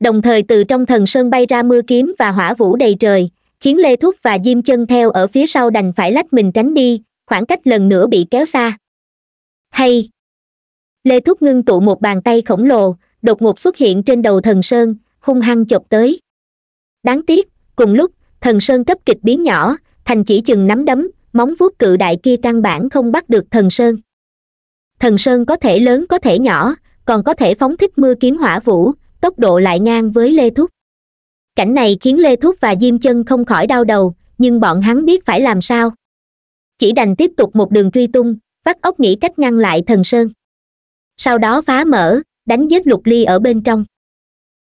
đồng thời từ trong thần sơn bay ra mưa kiếm và hỏa vũ đầy trời khiến lê thúc và diêm chân theo ở phía sau đành phải lách mình tránh đi khoảng cách lần nữa bị kéo xa hay lê thúc ngưng tụ một bàn tay khổng lồ đột ngột xuất hiện trên đầu thần sơn hung hăng chọc tới đáng tiếc cùng lúc thần sơn cấp kịch biến nhỏ thành chỉ chừng nắm đấm móng vuốt cự đại kia căn bản không bắt được thần sơn thần sơn có thể lớn có thể nhỏ còn có thể phóng thích mưa kiếm hỏa vũ tốc độ lại ngang với lê thúc cảnh này khiến lê thúc và diêm chân không khỏi đau đầu nhưng bọn hắn biết phải làm sao chỉ đành tiếp tục một đường truy tung vắt ốc nghĩ cách ngăn lại thần sơn sau đó phá mở đánh giết lục ly ở bên trong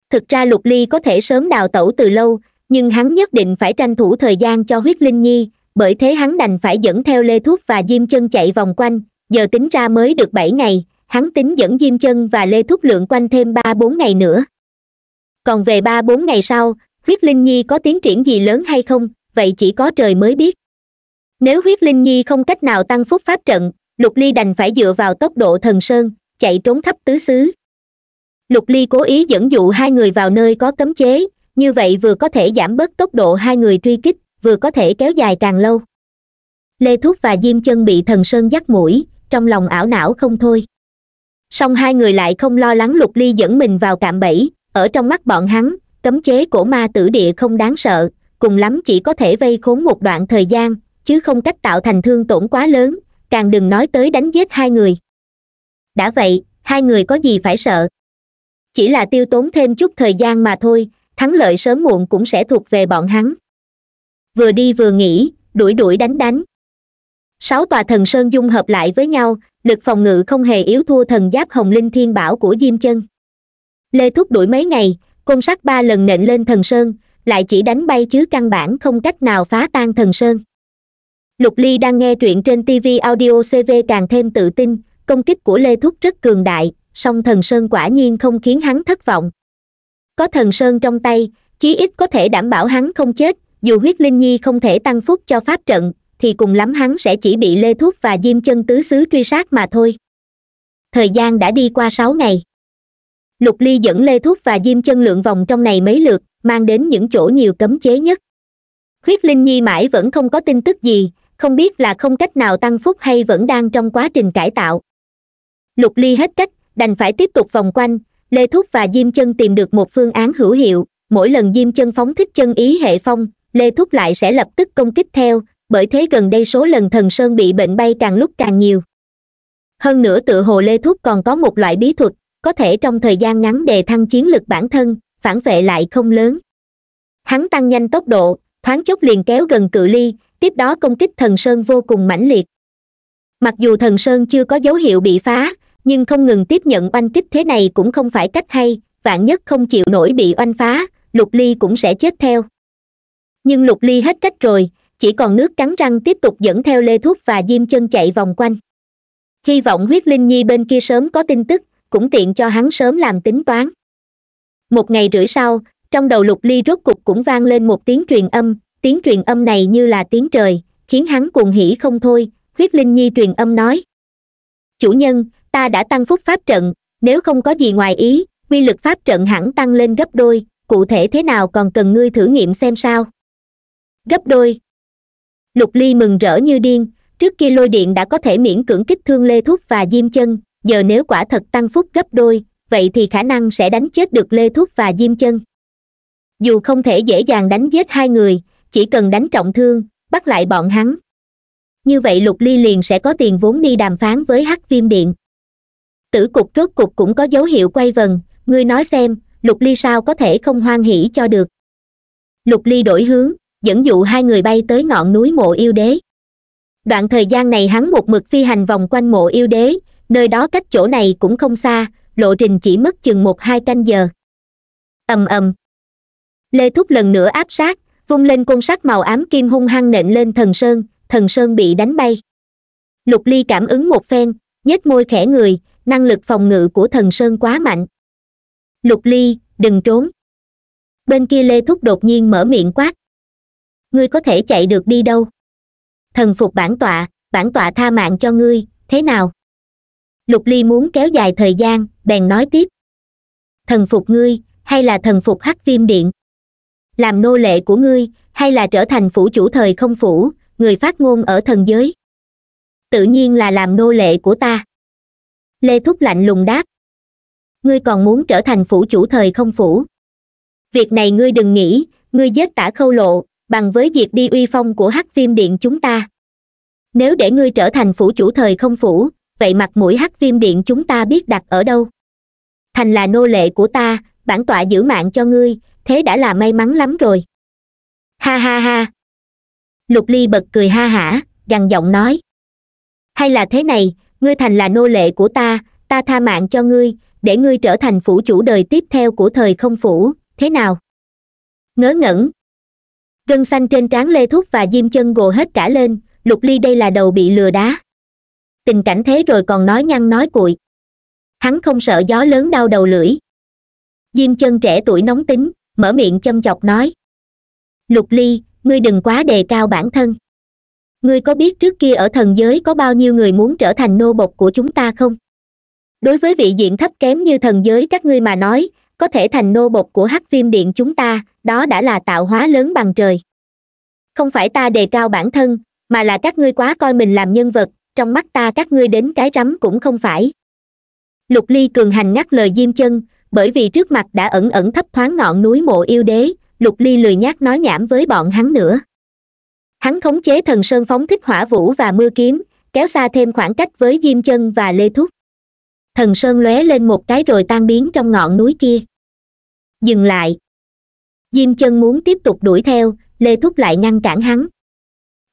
thực ra lục ly có thể sớm đào tẩu từ lâu nhưng hắn nhất định phải tranh thủ thời gian cho huyết linh nhi bởi thế hắn đành phải dẫn theo lê thuốc và diêm chân chạy vòng quanh giờ tính ra mới được bảy ngày hắn tính dẫn diêm chân và lê thúc lượng quanh thêm ba bốn ngày nữa còn về ba bốn ngày sau huyết linh nhi có tiến triển gì lớn hay không vậy chỉ có trời mới biết nếu huyết linh nhi không cách nào tăng phúc pháp trận lục ly đành phải dựa vào tốc độ thần sơn chạy trốn khắp tứ xứ lục ly cố ý dẫn dụ hai người vào nơi có cấm chế như vậy vừa có thể giảm bớt tốc độ hai người truy kích vừa có thể kéo dài càng lâu lê thúc và diêm chân bị thần sơn dắt mũi trong lòng ảo não không thôi song hai người lại không lo lắng lục ly dẫn mình vào cạm bẫy ở trong mắt bọn hắn cấm chế của ma tử địa không đáng sợ cùng lắm chỉ có thể vây khốn một đoạn thời gian chứ không cách tạo thành thương tổn quá lớn càng đừng nói tới đánh giết hai người đã vậy hai người có gì phải sợ chỉ là tiêu tốn thêm chút thời gian mà thôi thắng lợi sớm muộn cũng sẽ thuộc về bọn hắn vừa đi vừa nghĩ đuổi đuổi đánh đánh sáu tòa thần sơn dung hợp lại với nhau lực phòng ngự không hề yếu thua thần giáp hồng linh thiên bảo của diêm chân lê thúc đuổi mấy ngày côn sắt ba lần nện lên thần sơn lại chỉ đánh bay chứ căn bản không cách nào phá tan thần sơn lục ly đang nghe truyện trên tv audio cv càng thêm tự tin công kích của lê thúc rất cường đại song thần sơn quả nhiên không khiến hắn thất vọng có thần sơn trong tay chí ít có thể đảm bảo hắn không chết dù huyết linh nhi không thể tăng phúc cho pháp trận thì cùng lắm hắn sẽ chỉ bị lê thúc và diêm chân tứ xứ truy sát mà thôi thời gian đã đi qua sáu ngày lục ly dẫn lê thúc và diêm chân lượn vòng trong này mấy lượt mang đến những chỗ nhiều cấm chế nhất huyết linh nhi mãi vẫn không có tin tức gì không biết là không cách nào tăng phúc hay vẫn đang trong quá trình cải tạo lục ly hết cách đành phải tiếp tục vòng quanh lê thúc và diêm chân tìm được một phương án hữu hiệu mỗi lần diêm chân phóng thích chân ý hệ phong lê thúc lại sẽ lập tức công kích theo bởi thế gần đây số lần thần sơn bị bệnh bay càng lúc càng nhiều hơn nữa tự hồ lê thúc còn có một loại bí thuật có thể trong thời gian ngắn đề thăng chiến lực bản thân phản vệ lại không lớn hắn tăng nhanh tốc độ thoáng chốc liền kéo gần cự ly tiếp đó công kích thần sơn vô cùng mãnh liệt mặc dù thần sơn chưa có dấu hiệu bị phá nhưng không ngừng tiếp nhận oanh kích thế này cũng không phải cách hay vạn nhất không chịu nổi bị oanh phá lục ly cũng sẽ chết theo nhưng lục ly hết cách rồi chỉ còn nước cắn răng tiếp tục dẫn theo lê thuốc và diêm chân chạy vòng quanh hy vọng huyết linh nhi bên kia sớm có tin tức cũng tiện cho hắn sớm làm tính toán một ngày rưỡi sau trong đầu lục ly rốt cục cũng vang lên một tiếng truyền âm tiếng truyền âm này như là tiếng trời khiến hắn cuồng hỉ không thôi huyết linh nhi truyền âm nói chủ nhân ta đã tăng phúc pháp trận nếu không có gì ngoài ý quy lực pháp trận hẳn tăng lên gấp đôi cụ thể thế nào còn cần ngươi thử nghiệm xem sao gấp đôi lục ly mừng rỡ như điên trước kia lôi điện đã có thể miễn cưỡng kích thương lê thúc và diêm chân giờ nếu quả thật tăng phúc gấp đôi vậy thì khả năng sẽ đánh chết được lê thúc và diêm chân dù không thể dễ dàng đánh giết hai người chỉ cần đánh trọng thương bắt lại bọn hắn như vậy lục ly liền sẽ có tiền vốn đi đàm phán với hắc viêm điện tử cục rốt cục cũng có dấu hiệu quay vần ngươi nói xem lục ly sao có thể không hoan hỉ cho được lục ly đổi hướng dẫn dụ hai người bay tới ngọn núi mộ yêu đế đoạn thời gian này hắn một mực phi hành vòng quanh mộ yêu đế nơi đó cách chỗ này cũng không xa lộ trình chỉ mất chừng một hai canh giờ ầm ầm lê thúc lần nữa áp sát vung lên côn sắt màu ám kim hung hăng nện lên thần sơn thần sơn bị đánh bay lục ly cảm ứng một phen nhếch môi khẽ người năng lực phòng ngự của thần sơn quá mạnh lục ly đừng trốn bên kia lê thúc đột nhiên mở miệng quát ngươi có thể chạy được đi đâu thần phục bản tọa bản tọa tha mạng cho ngươi thế nào lục ly muốn kéo dài thời gian bèn nói tiếp thần phục ngươi hay là thần phục hắc viêm điện làm nô lệ của ngươi hay là trở thành phủ chủ thời không phủ người phát ngôn ở thần giới tự nhiên là làm nô lệ của ta lê thúc lạnh lùng đáp ngươi còn muốn trở thành phủ chủ thời không phủ việc này ngươi đừng nghĩ ngươi giết tả khâu lộ bằng với việc đi uy phong của hắc viêm điện chúng ta nếu để ngươi trở thành phủ chủ thời không phủ vậy mặt mũi hắc viêm điện chúng ta biết đặt ở đâu thành là nô lệ của ta bản tọa giữ mạng cho ngươi thế đã là may mắn lắm rồi ha ha ha lục ly bật cười ha hả gằn giọng nói hay là thế này ngươi thành là nô lệ của ta ta tha mạng cho ngươi để ngươi trở thành phủ chủ đời tiếp theo của thời không phủ thế nào ngớ ngẩn gân xanh trên trán lê thúc và diêm chân gồ hết cả lên lục ly đây là đầu bị lừa đá tình cảnh thế rồi còn nói nhăn nói cuội hắn không sợ gió lớn đau đầu lưỡi diêm chân trẻ tuổi nóng tính mở miệng châm chọc nói lục ly ngươi đừng quá đề cao bản thân ngươi có biết trước kia ở thần giới có bao nhiêu người muốn trở thành nô bộc của chúng ta không đối với vị diện thấp kém như thần giới các ngươi mà nói có thể thành nô bộc của hắc viêm điện chúng ta đó đã là tạo hóa lớn bằng trời không phải ta đề cao bản thân mà là các ngươi quá coi mình làm nhân vật trong mắt ta các ngươi đến cái rắm cũng không phải lục ly cường hành ngắt lời diêm chân bởi vì trước mặt đã ẩn ẩn thấp thoáng ngọn núi mộ yêu đế lục ly lười nhác nói nhảm với bọn hắn nữa hắn khống chế thần sơn phóng thích hỏa vũ và mưa kiếm kéo xa thêm khoảng cách với diêm chân và lê thúc thần sơn lóe lên một cái rồi tan biến trong ngọn núi kia dừng lại diêm chân muốn tiếp tục đuổi theo lê thúc lại ngăn cản hắn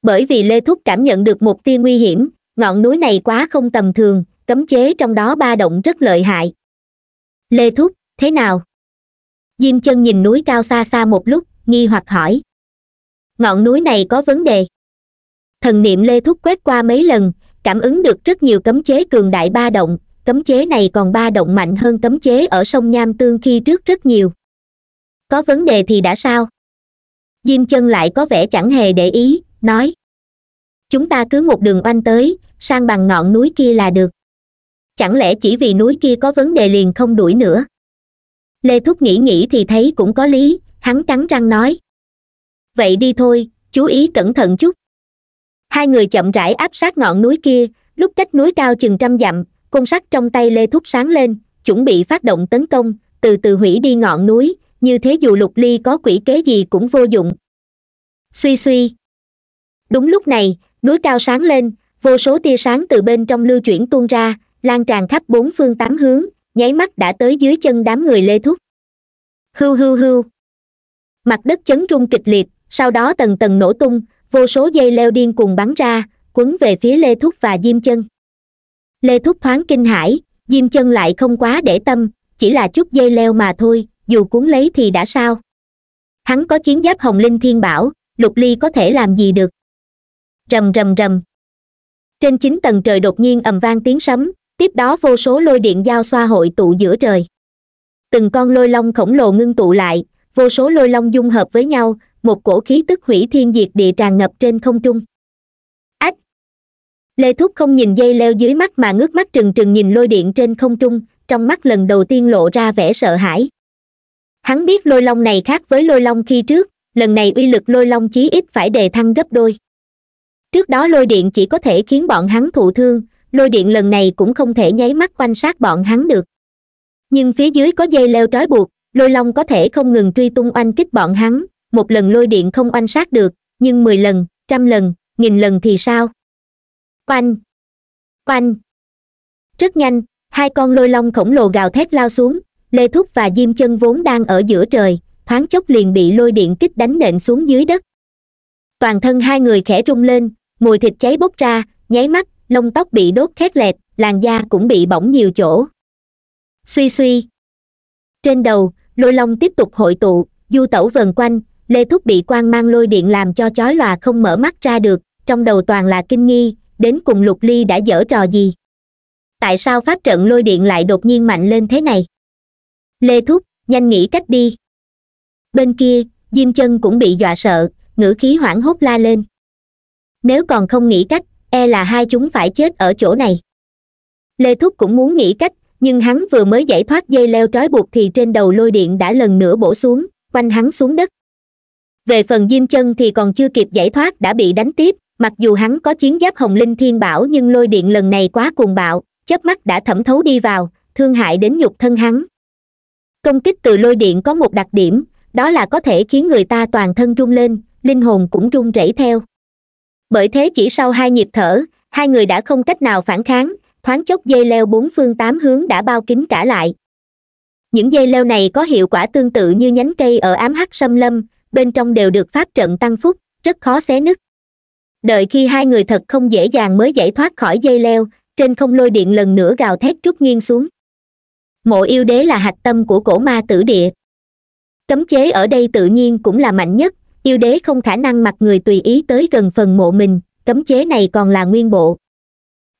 bởi vì lê thúc cảm nhận được một tia nguy hiểm ngọn núi này quá không tầm thường cấm chế trong đó ba động rất lợi hại lê thúc thế nào diêm chân nhìn núi cao xa xa một lúc nghi hoặc hỏi ngọn núi này có vấn đề thần niệm lê thúc quét qua mấy lần cảm ứng được rất nhiều cấm chế cường đại ba động cấm chế này còn ba động mạnh hơn cấm chế ở sông nham tương khi trước rất nhiều có vấn đề thì đã sao diêm chân lại có vẻ chẳng hề để ý nói chúng ta cứ một đường oanh tới sang bằng ngọn núi kia là được chẳng lẽ chỉ vì núi kia có vấn đề liền không đuổi nữa lê thúc nghĩ nghĩ thì thấy cũng có lý hắn cắn răng nói vậy đi thôi chú ý cẩn thận chút hai người chậm rãi áp sát ngọn núi kia lúc cách núi cao chừng trăm dặm côn sắt trong tay lê thúc sáng lên chuẩn bị phát động tấn công từ từ hủy đi ngọn núi như thế dù lục ly có quỷ kế gì cũng vô dụng suy suy đúng lúc này núi cao sáng lên vô số tia sáng từ bên trong lưu chuyển tuôn ra lan tràn khắp bốn phương tám hướng nháy mắt đã tới dưới chân đám người lê thúc hưu hưu hưu mặt đất chấn rung kịch liệt sau đó tầng tầng nổ tung vô số dây leo điên cuồng bắn ra quấn về phía lê thúc và diêm chân lê thúc thoáng kinh hãi diêm chân lại không quá để tâm chỉ là chút dây leo mà thôi dù cuốn lấy thì đã sao hắn có chiến giáp hồng linh thiên bảo lục ly có thể làm gì được rầm rầm rầm trên chín tầng trời đột nhiên ầm vang tiếng sấm tiếp đó vô số lôi điện giao xoa hội tụ giữa trời từng con lôi long khổng lồ ngưng tụ lại vô số lôi long dung hợp với nhau một cổ khí tức hủy thiên diệt địa tràn ngập trên không trung ách lê thúc không nhìn dây leo dưới mắt mà ngước mắt trừng trừng nhìn lôi điện trên không trung trong mắt lần đầu tiên lộ ra vẻ sợ hãi hắn biết lôi long này khác với lôi long khi trước lần này uy lực lôi long chí ít phải đề thăng gấp đôi trước đó lôi điện chỉ có thể khiến bọn hắn thụ thương lôi điện lần này cũng không thể nháy mắt quanh sát bọn hắn được nhưng phía dưới có dây leo trói buộc lôi long có thể không ngừng truy tung oanh kích bọn hắn một lần lôi điện không oanh sát được nhưng mười lần trăm lần nghìn lần thì sao oanh oanh rất nhanh hai con lôi long khổng lồ gào thét lao xuống lê thúc và diêm chân vốn đang ở giữa trời thoáng chốc liền bị lôi điện kích đánh nện xuống dưới đất toàn thân hai người khẽ rung lên mùi thịt cháy bốc ra nháy mắt lông tóc bị đốt khét lẹt làn da cũng bị bỏng nhiều chỗ suy suy trên đầu lôi long tiếp tục hội tụ du tẩu vần quanh lê thúc bị quang mang lôi điện làm cho chói lòa không mở mắt ra được trong đầu toàn là kinh nghi đến cùng lục ly đã dở trò gì tại sao pháp trận lôi điện lại đột nhiên mạnh lên thế này lê thúc nhanh nghĩ cách đi bên kia diêm chân cũng bị dọa sợ ngữ khí hoảng hốt la lên nếu còn không nghĩ cách e là hai chúng phải chết ở chỗ này lê thúc cũng muốn nghĩ cách nhưng hắn vừa mới giải thoát dây leo trói buộc thì trên đầu lôi điện đã lần nữa bổ xuống quanh hắn xuống đất về phần diêm chân thì còn chưa kịp giải thoát đã bị đánh tiếp mặc dù hắn có chiến giáp hồng linh thiên bảo nhưng lôi điện lần này quá cuồng bạo chớp mắt đã thẩm thấu đi vào thương hại đến nhục thân hắn công kích từ lôi điện có một đặc điểm đó là có thể khiến người ta toàn thân rung lên linh hồn cũng rung rẩy theo bởi thế chỉ sau hai nhịp thở hai người đã không cách nào phản kháng thoáng chốc dây leo bốn phương tám hướng đã bao kín cả lại những dây leo này có hiệu quả tương tự như nhánh cây ở ám hắc sâm lâm bên trong đều được pháp trận tăng phúc rất khó xé nứt đợi khi hai người thật không dễ dàng mới giải thoát khỏi dây leo trên không lôi điện lần nữa gào thét trút nghiêng xuống mộ yêu đế là hạch tâm của cổ ma tử địa cấm chế ở đây tự nhiên cũng là mạnh nhất yêu đế không khả năng mặc người tùy ý tới gần phần mộ mình cấm chế này còn là nguyên bộ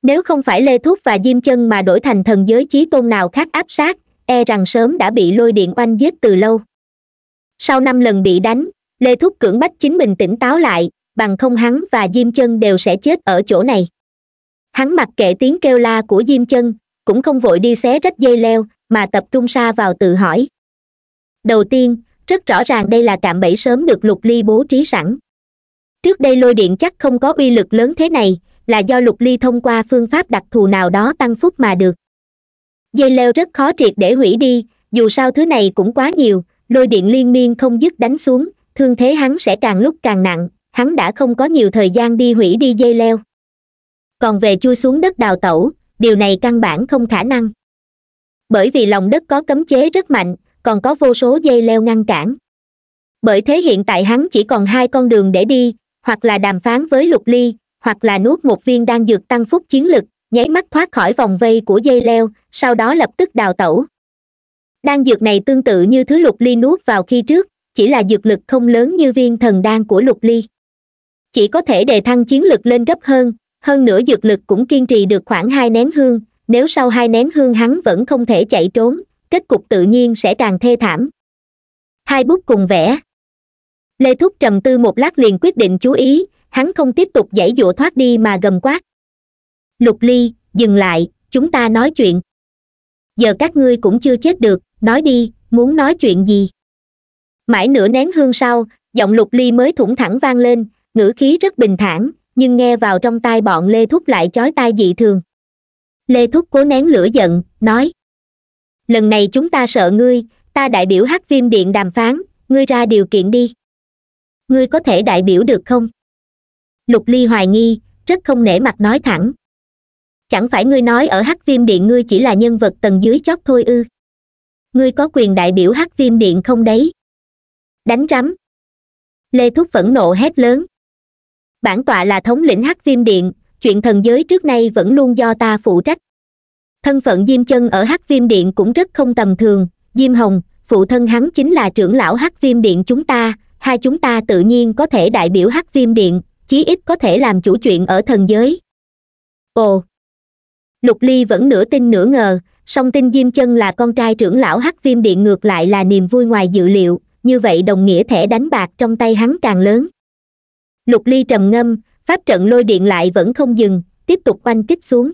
nếu không phải lê thúc và diêm chân mà đổi thành thần giới chí tôn nào khác áp sát e rằng sớm đã bị lôi điện oanh giết từ lâu sau năm lần bị đánh lê thúc cưỡng bách chính mình tỉnh táo lại bằng không hắn và diêm chân đều sẽ chết ở chỗ này hắn mặc kệ tiếng kêu la của diêm chân cũng không vội đi xé rách dây leo mà tập trung xa vào tự hỏi đầu tiên rất rõ ràng đây là cạm bẫy sớm được lục ly bố trí sẵn trước đây lôi điện chắc không có uy lực lớn thế này là do lục ly thông qua phương pháp đặc thù nào đó tăng phúc mà được dây leo rất khó triệt để hủy đi dù sao thứ này cũng quá nhiều lôi điện liên miên không dứt đánh xuống thương thế hắn sẽ càng lúc càng nặng hắn đã không có nhiều thời gian đi hủy đi dây leo còn về chui xuống đất đào tẩu điều này căn bản không khả năng bởi vì lòng đất có cấm chế rất mạnh còn có vô số dây leo ngăn cản bởi thế hiện tại hắn chỉ còn hai con đường để đi hoặc là đàm phán với lục ly hoặc là nuốt một viên đan dược tăng phúc chiến lực nháy mắt thoát khỏi vòng vây của dây leo sau đó lập tức đào tẩu đan dược này tương tự như thứ lục ly nuốt vào khi trước chỉ là dược lực không lớn như viên thần đan của lục ly chỉ có thể đề thăng chiến lực lên gấp hơn hơn nữa dược lực cũng kiên trì được khoảng hai nén hương nếu sau hai nén hương hắn vẫn không thể chạy trốn kết cục tự nhiên sẽ càng thê thảm hai bút cùng vẽ lê thúc trầm tư một lát liền quyết định chú ý hắn không tiếp tục dãy dụa thoát đi mà gầm quát lục ly dừng lại chúng ta nói chuyện giờ các ngươi cũng chưa chết được nói đi muốn nói chuyện gì mãi nửa nén hương sau giọng lục ly mới thủng thẳng vang lên ngữ khí rất bình thản nhưng nghe vào trong tai bọn lê thúc lại chói tai dị thường lê thúc cố nén lửa giận nói lần này chúng ta sợ ngươi ta đại biểu hát phim điện đàm phán ngươi ra điều kiện đi ngươi có thể đại biểu được không lục ly hoài nghi rất không nể mặt nói thẳng chẳng phải ngươi nói ở hát phim điện ngươi chỉ là nhân vật tầng dưới chót thôi ư ngươi có quyền đại biểu hát phim điện không đấy đánh rắm lê thúc phẫn nộ hét lớn bản tọa là thống lĩnh hắc viêm điện chuyện thần giới trước nay vẫn luôn do ta phụ trách thân phận diêm chân ở hắc viêm điện cũng rất không tầm thường diêm hồng phụ thân hắn chính là trưởng lão hắc viêm điện chúng ta hai chúng ta tự nhiên có thể đại biểu hắc viêm điện chí ít có thể làm chủ chuyện ở thần giới ồ lục ly vẫn nửa tin nửa ngờ song tin diêm chân là con trai trưởng lão hắc viêm điện ngược lại là niềm vui ngoài dự liệu như vậy đồng nghĩa thẻ đánh bạc trong tay hắn càng lớn lục ly trầm ngâm pháp trận lôi điện lại vẫn không dừng tiếp tục oanh kích xuống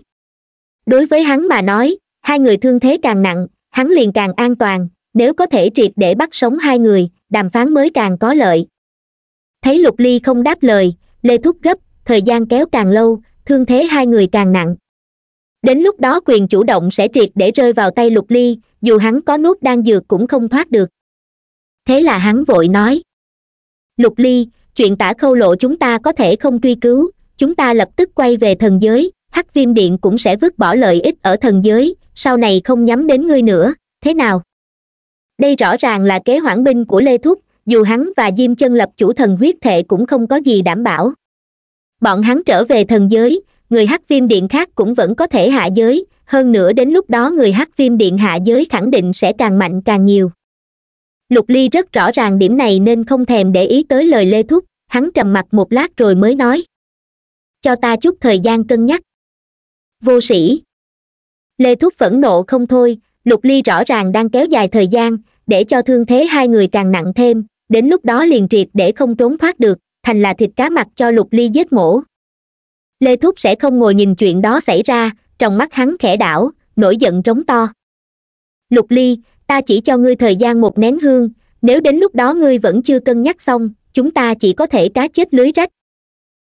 đối với hắn mà nói hai người thương thế càng nặng hắn liền càng an toàn nếu có thể triệt để bắt sống hai người đàm phán mới càng có lợi thấy lục ly không đáp lời lê thúc gấp thời gian kéo càng lâu thương thế hai người càng nặng đến lúc đó quyền chủ động sẽ triệt để rơi vào tay lục ly dù hắn có nuốt đan dược cũng không thoát được thế là hắn vội nói lục ly chuyện tả khâu lộ chúng ta có thể không truy cứu chúng ta lập tức quay về thần giới hắc viêm điện cũng sẽ vứt bỏ lợi ích ở thần giới sau này không nhắm đến ngươi nữa thế nào đây rõ ràng là kế hoãn binh của lê thúc dù hắn và diêm chân lập chủ thần huyết thệ cũng không có gì đảm bảo bọn hắn trở về thần giới người hắc viêm điện khác cũng vẫn có thể hạ giới hơn nữa đến lúc đó người hắc viêm điện hạ giới khẳng định sẽ càng mạnh càng nhiều lục ly rất rõ ràng điểm này nên không thèm để ý tới lời lê thúc hắn trầm mặc một lát rồi mới nói cho ta chút thời gian cân nhắc vô sĩ lê thúc phẫn nộ không thôi lục ly rõ ràng đang kéo dài thời gian để cho thương thế hai người càng nặng thêm đến lúc đó liền triệt để không trốn thoát được thành là thịt cá mặt cho lục ly giết mổ lê thúc sẽ không ngồi nhìn chuyện đó xảy ra trong mắt hắn khẽ đảo nổi giận trống to lục ly ta chỉ cho ngươi thời gian một nén hương nếu đến lúc đó ngươi vẫn chưa cân nhắc xong chúng ta chỉ có thể cá chết lưới rách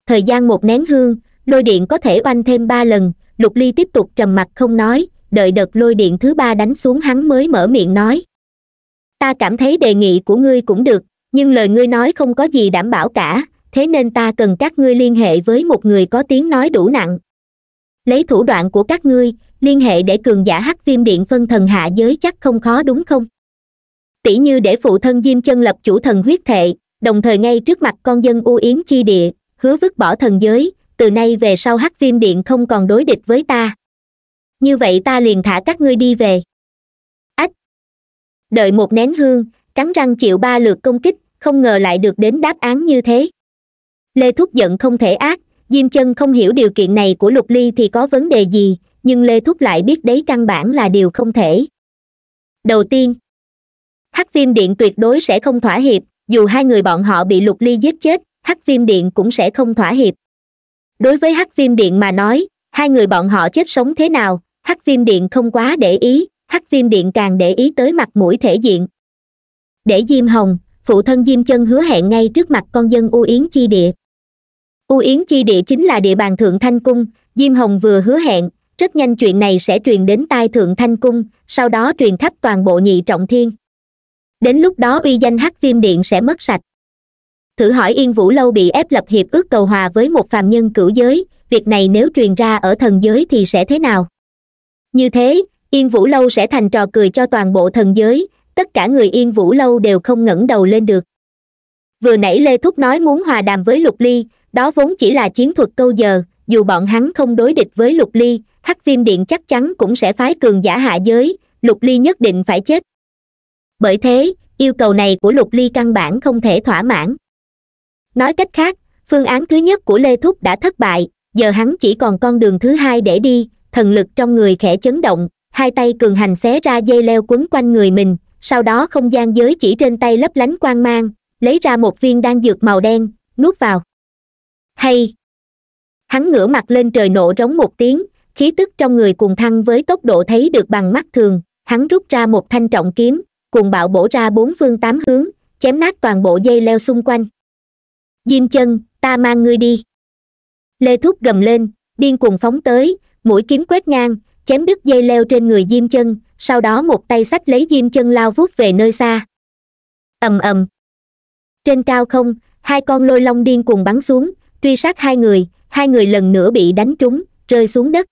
thời gian một nén hương lôi điện có thể oanh thêm ba lần lục ly tiếp tục trầm mặc không nói đợi đợt lôi điện thứ ba đánh xuống hắn mới mở miệng nói ta cảm thấy đề nghị của ngươi cũng được nhưng lời ngươi nói không có gì đảm bảo cả thế nên ta cần các ngươi liên hệ với một người có tiếng nói đủ nặng lấy thủ đoạn của các ngươi liên hệ để cường giả hắc viêm điện phân thần hạ giới chắc không khó đúng không tỷ như để phụ thân diêm chân lập chủ thần huyết thệ đồng thời ngay trước mặt con dân u yến chi địa hứa vứt bỏ thần giới từ nay về sau hắc viêm điện không còn đối địch với ta như vậy ta liền thả các ngươi đi về ách đợi một nén hương cắn răng chịu ba lượt công kích không ngờ lại được đến đáp án như thế lê thúc giận không thể ác diêm chân không hiểu điều kiện này của lục ly thì có vấn đề gì nhưng lê thúc lại biết đấy căn bản là điều không thể đầu tiên hắc viêm điện tuyệt đối sẽ không thỏa hiệp dù hai người bọn họ bị lục ly giết chết hắc viêm điện cũng sẽ không thỏa hiệp đối với hắc viêm điện mà nói hai người bọn họ chết sống thế nào hắc viêm điện không quá để ý hắc viêm điện càng để ý tới mặt mũi thể diện để diêm hồng phụ thân diêm chân hứa hẹn ngay trước mặt con dân u yến chi địa u yến chi địa chính là địa bàn thượng thanh cung diêm hồng vừa hứa hẹn rất nhanh chuyện này sẽ truyền đến tai thượng thanh cung sau đó truyền khắp toàn bộ nhị trọng thiên đến lúc đó uy danh hắc viêm điện sẽ mất sạch thử hỏi yên vũ lâu bị ép lập hiệp ước cầu hòa với một phàm nhân cửu giới việc này nếu truyền ra ở thần giới thì sẽ thế nào như thế yên vũ lâu sẽ thành trò cười cho toàn bộ thần giới tất cả người yên vũ lâu đều không ngẩng đầu lên được vừa nãy lê thúc nói muốn hòa đàm với lục ly đó vốn chỉ là chiến thuật câu giờ dù bọn hắn không đối địch với lục ly hắc viêm điện chắc chắn cũng sẽ phái cường giả hạ giới lục ly nhất định phải chết bởi thế yêu cầu này của lục ly căn bản không thể thỏa mãn nói cách khác phương án thứ nhất của lê thúc đã thất bại giờ hắn chỉ còn con đường thứ hai để đi thần lực trong người khẽ chấn động hai tay cường hành xé ra dây leo quấn quanh người mình sau đó không gian giới chỉ trên tay lấp lánh quang mang lấy ra một viên đan dược màu đen nuốt vào hay hắn ngửa mặt lên trời nổ rống một tiếng khí tức trong người cuồng thăng với tốc độ thấy được bằng mắt thường hắn rút ra một thanh trọng kiếm cuồng bạo bổ ra bốn phương tám hướng chém nát toàn bộ dây leo xung quanh diêm chân ta mang ngươi đi lê thúc gầm lên điên cuồng phóng tới mũi kiếm quét ngang chém đứt dây leo trên người diêm chân sau đó một tay sách lấy diêm chân lao vút về nơi xa ầm ầm trên cao không hai con lôi long điên cuồng bắn xuống truy sát hai người hai người lần nữa bị đánh trúng rơi xuống đất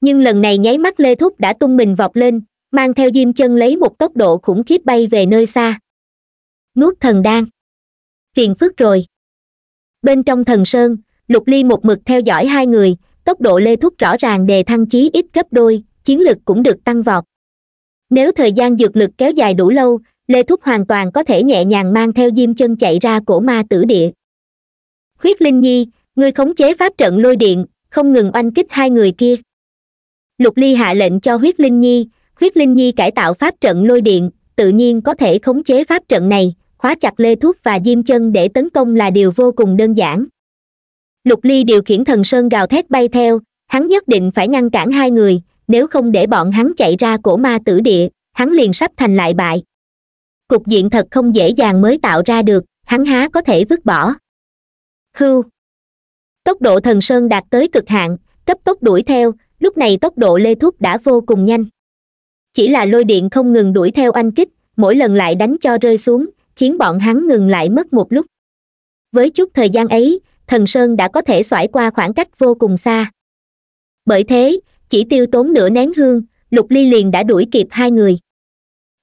nhưng lần này nháy mắt lê thúc đã tung mình vọt lên mang theo diêm chân lấy một tốc độ khủng khiếp bay về nơi xa nuốt thần đan phiền phức rồi bên trong thần sơn lục ly một mực theo dõi hai người tốc độ lê thúc rõ ràng đề thăng chí ít gấp đôi chiến lực cũng được tăng vọt nếu thời gian dược lực kéo dài đủ lâu lê thúc hoàn toàn có thể nhẹ nhàng mang theo diêm chân chạy ra cổ ma tử địa khuyết linh nhi người khống chế pháp trận lôi điện không ngừng oanh kích hai người kia lục ly hạ lệnh cho huyết linh nhi huyết linh nhi cải tạo pháp trận lôi điện tự nhiên có thể khống chế pháp trận này khóa chặt lê thuốc và diêm chân để tấn công là điều vô cùng đơn giản lục ly điều khiển thần sơn gào thét bay theo hắn nhất định phải ngăn cản hai người nếu không để bọn hắn chạy ra cổ ma tử địa hắn liền sắp thành lại bại cục diện thật không dễ dàng mới tạo ra được hắn há có thể vứt bỏ hưu tốc độ thần sơn đạt tới cực hạn cấp tốc đuổi theo lúc này tốc độ lê thúc đã vô cùng nhanh chỉ là lôi điện không ngừng đuổi theo anh kích mỗi lần lại đánh cho rơi xuống khiến bọn hắn ngừng lại mất một lúc với chút thời gian ấy thần sơn đã có thể xoải qua khoảng cách vô cùng xa bởi thế chỉ tiêu tốn nửa nén hương lục ly liền đã đuổi kịp hai người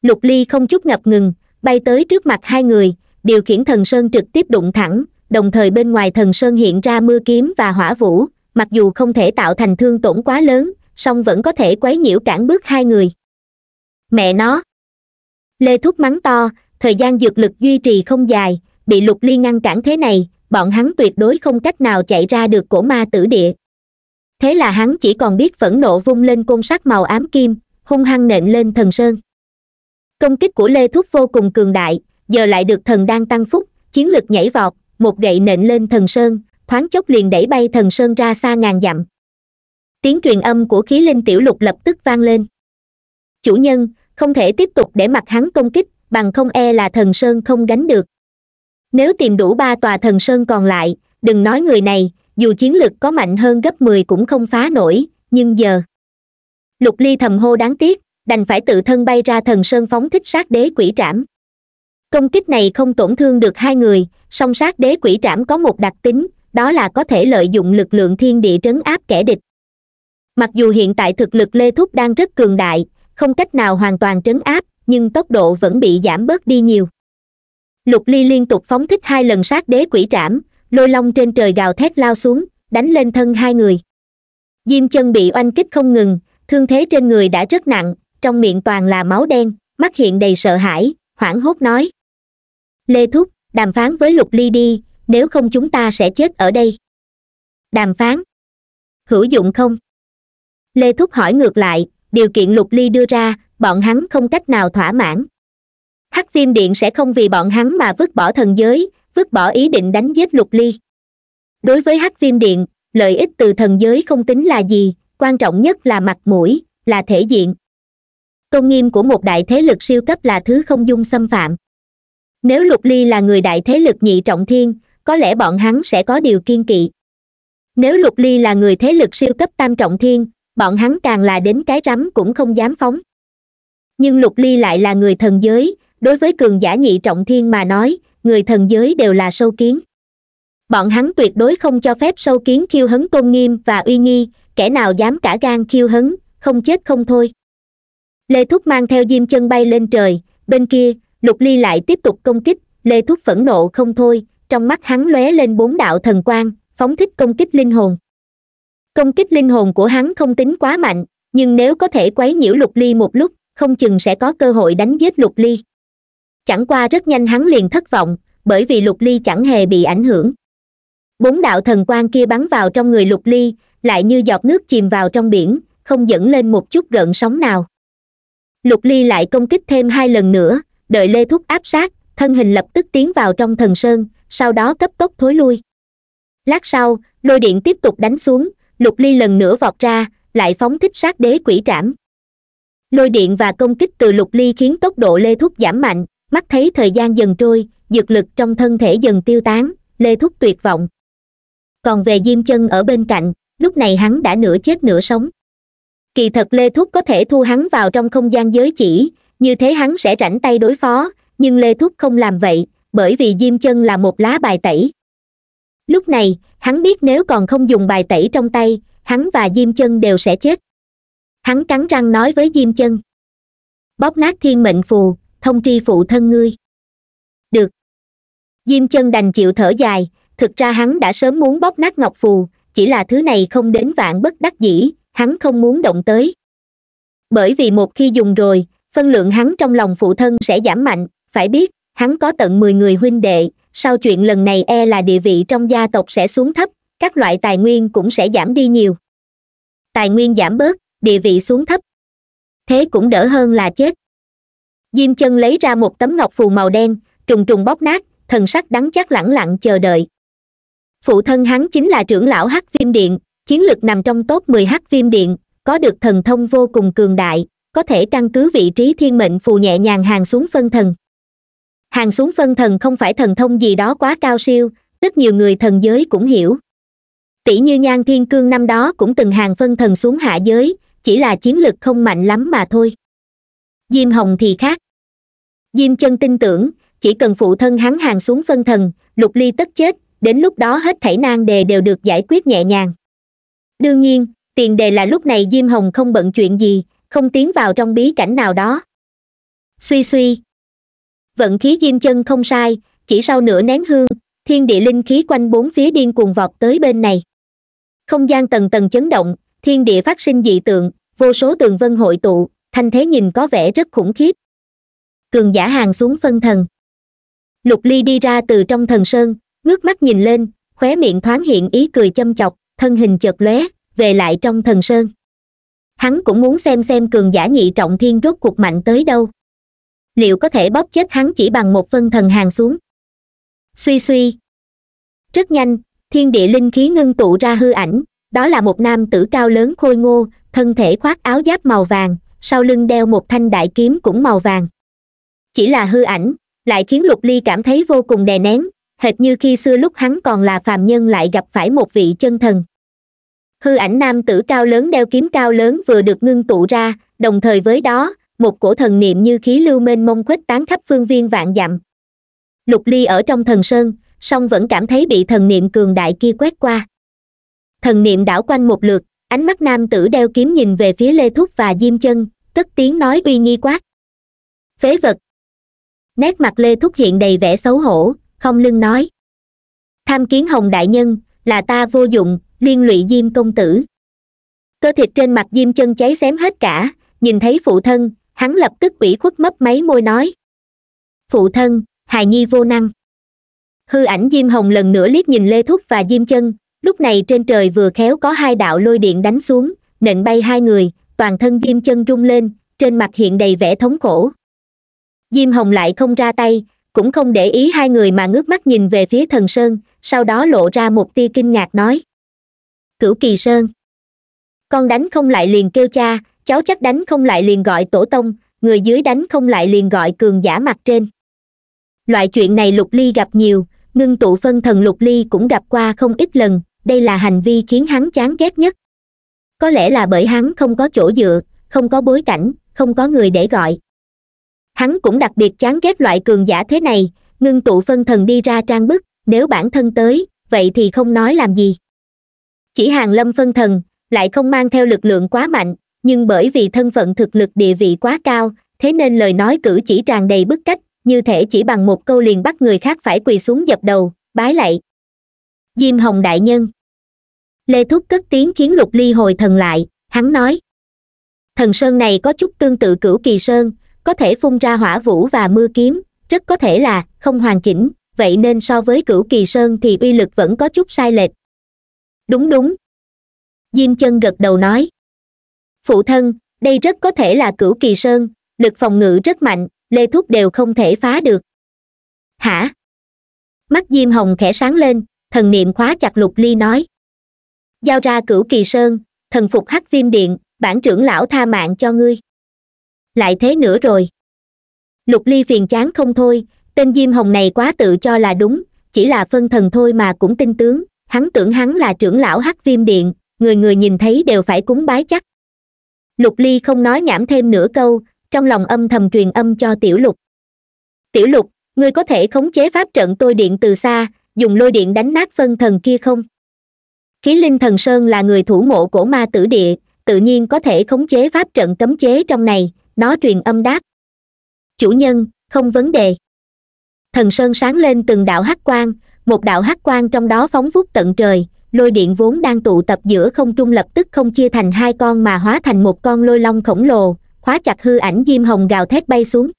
lục ly không chút ngập ngừng bay tới trước mặt hai người điều khiển thần sơn trực tiếp đụng thẳng đồng thời bên ngoài thần sơn hiện ra mưa kiếm và hỏa vũ mặc dù không thể tạo thành thương tổn quá lớn song vẫn có thể quấy nhiễu cản bước hai người mẹ nó lê thúc mắng to thời gian dược lực duy trì không dài bị lục ly ngăn cản thế này bọn hắn tuyệt đối không cách nào chạy ra được cổ ma tử địa thế là hắn chỉ còn biết phẫn nộ vung lên côn sắt màu ám kim hung hăng nện lên thần sơn công kích của lê thúc vô cùng cường đại giờ lại được thần đang tăng phúc chiến lực nhảy vọt một gậy nện lên thần sơn thoáng chốc liền đẩy bay thần sơn ra xa ngàn dặm tiếng truyền âm của khí linh tiểu lục lập tức vang lên chủ nhân không thể tiếp tục để mặt hắn công kích bằng không e là thần sơn không gánh được nếu tìm đủ ba tòa thần sơn còn lại đừng nói người này dù chiến lực có mạnh hơn gấp mười cũng không phá nổi nhưng giờ lục ly thầm hô đáng tiếc đành phải tự thân bay ra thần sơn phóng thích sát đế quỷ trảm công kích này không tổn thương được hai người song sát đế quỷ trảm có một đặc tính đó là có thể lợi dụng lực lượng thiên địa trấn áp kẻ địch mặc dù hiện tại thực lực lê thúc đang rất cường đại không cách nào hoàn toàn trấn áp nhưng tốc độ vẫn bị giảm bớt đi nhiều lục ly liên tục phóng thích hai lần sát đế quỷ trảm lôi long trên trời gào thét lao xuống đánh lên thân hai người diêm chân bị oanh kích không ngừng thương thế trên người đã rất nặng trong miệng toàn là máu đen mắt hiện đầy sợ hãi hoảng hốt nói lê thúc đàm phán với lục ly đi nếu không chúng ta sẽ chết ở đây đàm phán hữu dụng không lê thúc hỏi ngược lại điều kiện lục ly đưa ra bọn hắn không cách nào thỏa mãn hắc viêm điện sẽ không vì bọn hắn mà vứt bỏ thần giới vứt bỏ ý định đánh giết lục ly đối với hắc viêm điện lợi ích từ thần giới không tính là gì quan trọng nhất là mặt mũi là thể diện tôn nghiêm của một đại thế lực siêu cấp là thứ không dung xâm phạm nếu lục ly là người đại thế lực nhị trọng thiên có lẽ bọn hắn sẽ có điều kiên kỵ nếu lục ly là người thế lực siêu cấp tam trọng thiên bọn hắn càng là đến cái rắm cũng không dám phóng nhưng lục ly lại là người thần giới đối với cường giả nhị trọng thiên mà nói người thần giới đều là sâu kiến bọn hắn tuyệt đối không cho phép sâu kiến khiêu hấn tôn nghiêm và uy nghi kẻ nào dám cả gan khiêu hấn không chết không thôi lê thúc mang theo diêm chân bay lên trời bên kia lục ly lại tiếp tục công kích lê thúc phẫn nộ không thôi trong mắt hắn lóe lên bốn đạo thần quang phóng thích công kích linh hồn công kích linh hồn của hắn không tính quá mạnh nhưng nếu có thể quấy nhiễu lục ly một lúc không chừng sẽ có cơ hội đánh giết lục ly chẳng qua rất nhanh hắn liền thất vọng bởi vì lục ly chẳng hề bị ảnh hưởng bốn đạo thần quang kia bắn vào trong người lục ly lại như giọt nước chìm vào trong biển không dẫn lên một chút gợn sóng nào lục ly lại công kích thêm hai lần nữa đợi lê thúc áp sát thân hình lập tức tiến vào trong thần sơn sau đó cấp tốc thối lui lát sau lôi điện tiếp tục đánh xuống lục ly lần nữa vọt ra lại phóng thích sát đế quỷ trảm lôi điện và công kích từ lục ly khiến tốc độ lê thúc giảm mạnh mắt thấy thời gian dần trôi dược lực trong thân thể dần tiêu tán lê thúc tuyệt vọng còn về diêm chân ở bên cạnh lúc này hắn đã nửa chết nửa sống kỳ thật lê thúc có thể thu hắn vào trong không gian giới chỉ như thế hắn sẽ rảnh tay đối phó nhưng lê thúc không làm vậy bởi vì diêm chân là một lá bài tẩy lúc này hắn biết nếu còn không dùng bài tẩy trong tay hắn và diêm chân đều sẽ chết hắn cắn răng nói với diêm chân bóp nát thiên mệnh phù thông tri phụ thân ngươi được diêm chân đành chịu thở dài thực ra hắn đã sớm muốn bóp nát ngọc phù chỉ là thứ này không đến vạn bất đắc dĩ hắn không muốn động tới bởi vì một khi dùng rồi phân lượng hắn trong lòng phụ thân sẽ giảm mạnh phải biết hắn có tận mười người huynh đệ sau chuyện lần này e là địa vị trong gia tộc sẽ xuống thấp các loại tài nguyên cũng sẽ giảm đi nhiều tài nguyên giảm bớt địa vị xuống thấp thế cũng đỡ hơn là chết diêm chân lấy ra một tấm ngọc phù màu đen trùng trùng bóp nát thần sắc đắng chắc lẳng lặng chờ đợi phụ thân hắn chính là trưởng lão hắc viêm điện chiến lược nằm trong top mười hắc viêm điện có được thần thông vô cùng cường đại có thể căn cứ vị trí thiên mệnh phù nhẹ nhàng hàng xuống phân thần hàng xuống phân thần không phải thần thông gì đó quá cao siêu rất nhiều người thần giới cũng hiểu tỷ như nhan thiên cương năm đó cũng từng hàng phân thần xuống hạ giới chỉ là chiến lực không mạnh lắm mà thôi diêm hồng thì khác diêm chân tin tưởng chỉ cần phụ thân hắn hàng xuống phân thần lục ly tất chết đến lúc đó hết thảy nan đề đều được giải quyết nhẹ nhàng đương nhiên tiền đề là lúc này diêm hồng không bận chuyện gì không tiến vào trong bí cảnh nào đó suy suy vận khí diêm chân không sai chỉ sau nửa nén hương thiên địa linh khí quanh bốn phía điên cuồng vọt tới bên này không gian tầng tầng chấn động thiên địa phát sinh dị tượng vô số tường vân hội tụ thanh thế nhìn có vẻ rất khủng khiếp cường giả hàng xuống phân thần lục ly đi ra từ trong thần sơn ngước mắt nhìn lên khóe miệng thoáng hiện ý cười châm chọc thân hình chợt lóe về lại trong thần sơn hắn cũng muốn xem xem cường giả nhị trọng thiên rốt cuộc mạnh tới đâu liệu có thể bóp chết hắn chỉ bằng một phân thần hàng xuống suy suy rất nhanh thiên địa linh khí ngưng tụ ra hư ảnh đó là một nam tử cao lớn khôi ngô thân thể khoác áo giáp màu vàng sau lưng đeo một thanh đại kiếm cũng màu vàng chỉ là hư ảnh lại khiến lục ly cảm thấy vô cùng đè nén hệt như khi xưa lúc hắn còn là phàm nhân lại gặp phải một vị chân thần hư ảnh nam tử cao lớn đeo kiếm cao lớn vừa được ngưng tụ ra đồng thời với đó một cổ thần niệm như khí lưu mênh mông khuếch tán khắp phương viên vạn dặm lục ly ở trong thần sơn song vẫn cảm thấy bị thần niệm cường đại kia quét qua thần niệm đảo quanh một lượt ánh mắt nam tử đeo kiếm nhìn về phía lê thúc và diêm chân cất tiếng nói uy nghi quát phế vật nét mặt lê thúc hiện đầy vẻ xấu hổ không lưng nói tham kiến hồng đại nhân là ta vô dụng liên lụy diêm công tử cơ thịt trên mặt diêm chân cháy xém hết cả nhìn thấy phụ thân hắn lập tức ủy khuất mấp mấy môi nói phụ thân hài nhi vô năng hư ảnh diêm hồng lần nữa liếc nhìn lê thúc và diêm chân lúc này trên trời vừa khéo có hai đạo lôi điện đánh xuống nện bay hai người toàn thân diêm chân rung lên trên mặt hiện đầy vẻ thống khổ diêm hồng lại không ra tay cũng không để ý hai người mà ngước mắt nhìn về phía thần sơn sau đó lộ ra một tia kinh ngạc nói cửu kỳ sơn con đánh không lại liền kêu cha cháu chắc đánh không lại liền gọi tổ tông người dưới đánh không lại liền gọi cường giả mặt trên loại chuyện này lục ly gặp nhiều ngưng tụ phân thần lục ly cũng gặp qua không ít lần đây là hành vi khiến hắn chán ghét nhất có lẽ là bởi hắn không có chỗ dựa không có bối cảnh không có người để gọi hắn cũng đặc biệt chán ghét loại cường giả thế này ngưng tụ phân thần đi ra trang bức nếu bản thân tới vậy thì không nói làm gì chỉ hàng lâm phân thần lại không mang theo lực lượng quá mạnh nhưng bởi vì thân phận thực lực địa vị quá cao thế nên lời nói cử chỉ tràn đầy bức cách như thể chỉ bằng một câu liền bắt người khác phải quỳ xuống dập đầu bái lạy diêm hồng đại nhân lê thúc cất tiếng khiến lục ly hồi thần lại hắn nói thần sơn này có chút tương tự cửu kỳ sơn có thể phun ra hỏa vũ và mưa kiếm rất có thể là không hoàn chỉnh vậy nên so với cửu kỳ sơn thì uy lực vẫn có chút sai lệch đúng đúng diêm chân gật đầu nói phụ thân đây rất có thể là cửu kỳ sơn lực phòng ngự rất mạnh lê thúc đều không thể phá được hả mắt diêm hồng khẽ sáng lên thần niệm khóa chặt lục ly nói giao ra cửu kỳ sơn thần phục hắc viêm điện bản trưởng lão tha mạng cho ngươi lại thế nữa rồi lục ly phiền chán không thôi tên diêm hồng này quá tự cho là đúng chỉ là phân thần thôi mà cũng tin tướng hắn tưởng hắn là trưởng lão hắc viêm điện người người nhìn thấy đều phải cúng bái chắc lục ly không nói nhảm thêm nửa câu trong lòng âm thầm truyền âm cho tiểu lục tiểu lục ngươi có thể khống chế pháp trận tôi điện từ xa dùng lôi điện đánh nát phân thần kia không khí linh thần sơn là người thủ mộ cổ ma tử địa tự nhiên có thể khống chế pháp trận cấm chế trong này nó truyền âm đáp chủ nhân không vấn đề thần sơn sáng lên từng đạo hắc quang một đạo hắc quang trong đó phóng vút tận trời lôi điện vốn đang tụ tập giữa không trung lập tức không chia thành hai con mà hóa thành một con lôi long khổng lồ khóa chặt hư ảnh diêm hồng gào thét bay xuống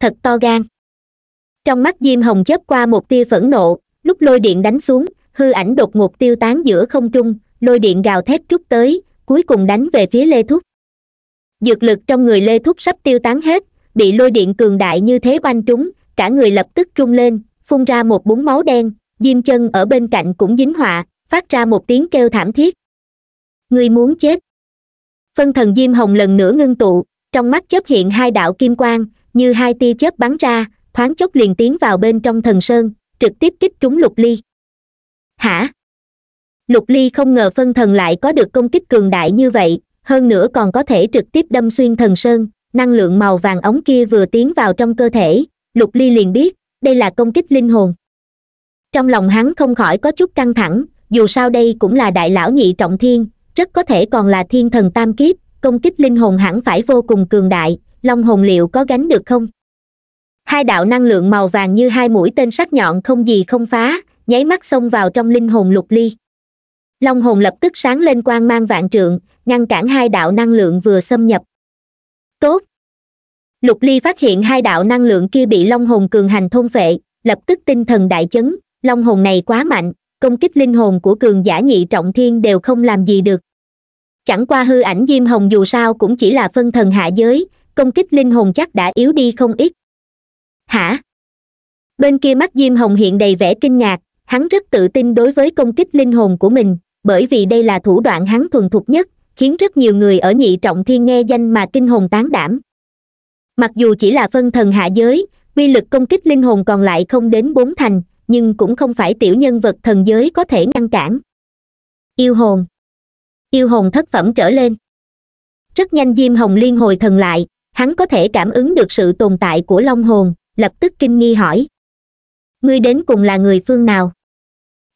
thật to gan trong mắt diêm hồng chớp qua một tia phẫn nộ lúc lôi điện đánh xuống hư ảnh đột ngột tiêu tán giữa không trung lôi điện gào thét trút tới cuối cùng đánh về phía lê thúc dược lực trong người lê thúc sắp tiêu tán hết bị lôi điện cường đại như thế oanh trúng cả người lập tức trung lên phun ra một búng máu đen diêm chân ở bên cạnh cũng dính họa phát ra một tiếng kêu thảm thiết ngươi muốn chết phân thần diêm hồng lần nữa ngưng tụ trong mắt chớp hiện hai đạo kim quang như hai tia chớp bắn ra thoáng chốc liền tiến vào bên trong thần sơn trực tiếp kích trúng lục ly hả lục ly không ngờ phân thần lại có được công kích cường đại như vậy hơn nữa còn có thể trực tiếp đâm xuyên thần sơn năng lượng màu vàng ống kia vừa tiến vào trong cơ thể lục ly liền biết đây là công kích linh hồn trong lòng hắn không khỏi có chút căng thẳng dù sao đây cũng là đại lão nhị trọng thiên rất có thể còn là thiên thần tam kiếp công kích linh hồn hẳn phải vô cùng cường đại long hồn liệu có gánh được không hai đạo năng lượng màu vàng như hai mũi tên sắc nhọn không gì không phá nháy mắt xông vào trong linh hồn lục ly long hồn lập tức sáng lên quang mang vạn trượng ngăn cản hai đạo năng lượng vừa xâm nhập tốt lục ly phát hiện hai đạo năng lượng kia bị long hồn cường hành thôn phệ lập tức tinh thần đại chấn long hồn này quá mạnh công kích linh hồn của cường giả nhị trọng thiên đều không làm gì được chẳng qua hư ảnh diêm hồng dù sao cũng chỉ là phân thần hạ giới công kích linh hồn chắc đã yếu đi không ít hả bên kia mắt diêm hồng hiện đầy vẻ kinh ngạc hắn rất tự tin đối với công kích linh hồn của mình bởi vì đây là thủ đoạn hắn thuần thục nhất khiến rất nhiều người ở nhị trọng thiên nghe danh mà kinh hồn tán đảm mặc dù chỉ là phân thần hạ giới uy lực công kích linh hồn còn lại không đến bốn thành nhưng cũng không phải tiểu nhân vật thần giới có thể ngăn cản yêu hồn yêu hồn thất phẩm trở lên rất nhanh diêm hồng liên hồi thần lại hắn có thể cảm ứng được sự tồn tại của long hồn lập tức kinh nghi hỏi ngươi đến cùng là người phương nào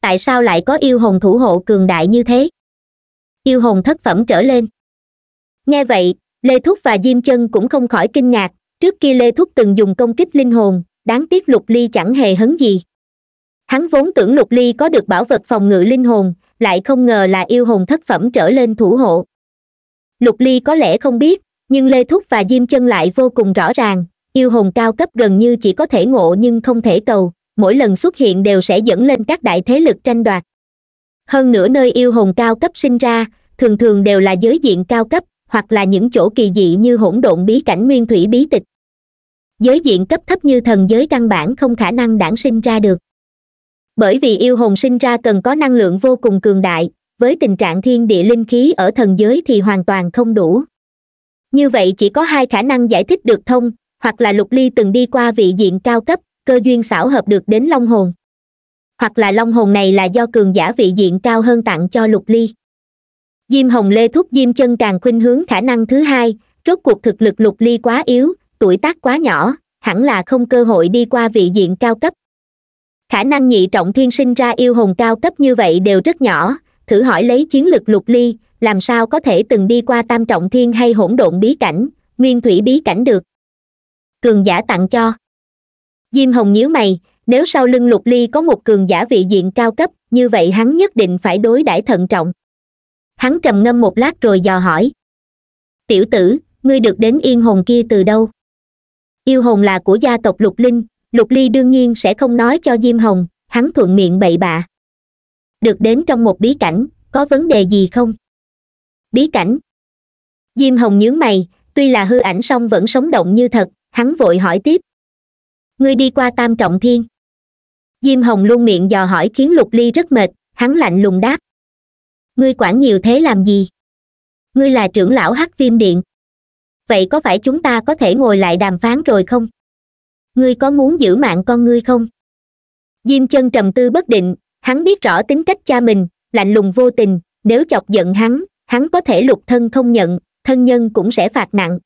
tại sao lại có yêu hồn thủ hộ cường đại như thế yêu hồn thất phẩm trở lên nghe vậy lê thúc và diêm chân cũng không khỏi kinh ngạc trước kia lê thúc từng dùng công kích linh hồn đáng tiếc lục ly chẳng hề hấn gì hắn vốn tưởng lục ly có được bảo vật phòng ngự linh hồn lại không ngờ là yêu hồn thất phẩm trở lên thủ hộ lục ly có lẽ không biết nhưng lê thúc và diêm chân lại vô cùng rõ ràng yêu hồn cao cấp gần như chỉ có thể ngộ nhưng không thể cầu mỗi lần xuất hiện đều sẽ dẫn lên các đại thế lực tranh đoạt hơn nữa nơi yêu hồn cao cấp sinh ra thường thường đều là giới diện cao cấp hoặc là những chỗ kỳ dị như hỗn độn bí cảnh nguyên thủy bí tịch giới diện cấp thấp như thần giới căn bản không khả năng đản sinh ra được bởi vì yêu hồn sinh ra cần có năng lượng vô cùng cường đại với tình trạng thiên địa linh khí ở thần giới thì hoàn toàn không đủ như vậy chỉ có hai khả năng giải thích được thông hoặc là lục ly từng đi qua vị diện cao cấp cơ duyên xảo hợp được đến long hồn hoặc là long hồn này là do cường giả vị diện cao hơn tặng cho lục ly diêm hồng lê thúc diêm chân càng khuynh hướng khả năng thứ hai rốt cuộc thực lực lục ly quá yếu tuổi tác quá nhỏ hẳn là không cơ hội đi qua vị diện cao cấp khả năng nhị trọng thiên sinh ra yêu hồn cao cấp như vậy đều rất nhỏ thử hỏi lấy chiến lực lục ly làm sao có thể từng đi qua tam trọng thiên hay hỗn độn bí cảnh nguyên thủy bí cảnh được cường giả tặng cho diêm hồng nhíu mày nếu sau lưng lục ly có một cường giả vị diện cao cấp như vậy hắn nhất định phải đối đãi thận trọng hắn trầm ngâm một lát rồi dò hỏi tiểu tử ngươi được đến yên hồn kia từ đâu yêu hồn là của gia tộc lục linh lục ly đương nhiên sẽ không nói cho diêm hồng hắn thuận miệng bậy bạ được đến trong một bí cảnh có vấn đề gì không bí cảnh diêm hồng nhướng mày tuy là hư ảnh song vẫn sống động như thật hắn vội hỏi tiếp ngươi đi qua tam trọng thiên diêm hồng luôn miệng dò hỏi khiến lục ly rất mệt hắn lạnh lùng đáp ngươi quản nhiều thế làm gì ngươi là trưởng lão hắc viêm điện vậy có phải chúng ta có thể ngồi lại đàm phán rồi không ngươi có muốn giữ mạng con ngươi không diêm chân trầm tư bất định hắn biết rõ tính cách cha mình lạnh lùng vô tình nếu chọc giận hắn hắn có thể lục thân không nhận thân nhân cũng sẽ phạt nặng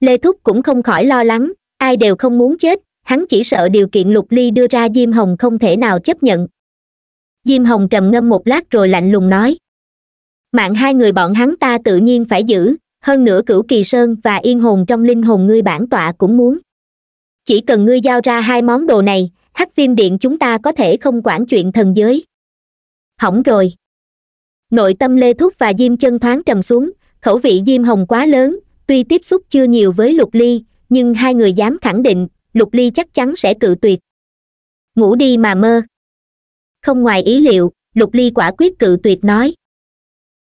lê thúc cũng không khỏi lo lắng ai đều không muốn chết hắn chỉ sợ điều kiện lục ly đưa ra diêm hồng không thể nào chấp nhận diêm hồng trầm ngâm một lát rồi lạnh lùng nói mạng hai người bọn hắn ta tự nhiên phải giữ hơn nữa cửu kỳ sơn và yên hồn trong linh hồn ngươi bản tọa cũng muốn chỉ cần ngươi giao ra hai món đồ này hắc viêm điện chúng ta có thể không quản chuyện thần giới hỏng rồi nội tâm lê thúc và diêm chân thoáng trầm xuống khẩu vị diêm hồng quá lớn tuy tiếp xúc chưa nhiều với lục ly nhưng hai người dám khẳng định lục ly chắc chắn sẽ cự tuyệt ngủ đi mà mơ không ngoài ý liệu lục ly quả quyết cự tuyệt nói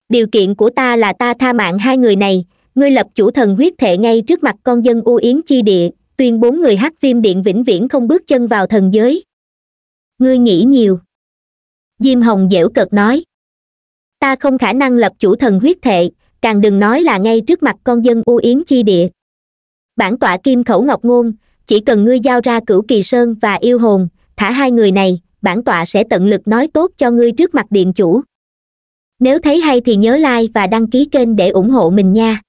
điều kiện của ta là ta tha mạng hai người này ngươi lập chủ thần huyết thệ ngay trước mặt con dân u yến chi địa tuyên bốn người hát viêm điện vĩnh viễn không bước chân vào thần giới ngươi nghĩ nhiều diêm hồng dễu cợt nói ta không khả năng lập chủ thần huyết thệ càng đừng nói là ngay trước mặt con dân u yến chi địa bản tọa kim khẩu ngọc ngôn chỉ cần ngươi giao ra cửu kỳ sơn và yêu hồn thả hai người này bản tọa sẽ tận lực nói tốt cho ngươi trước mặt điện chủ nếu thấy hay thì nhớ like và đăng ký kênh để ủng hộ mình nha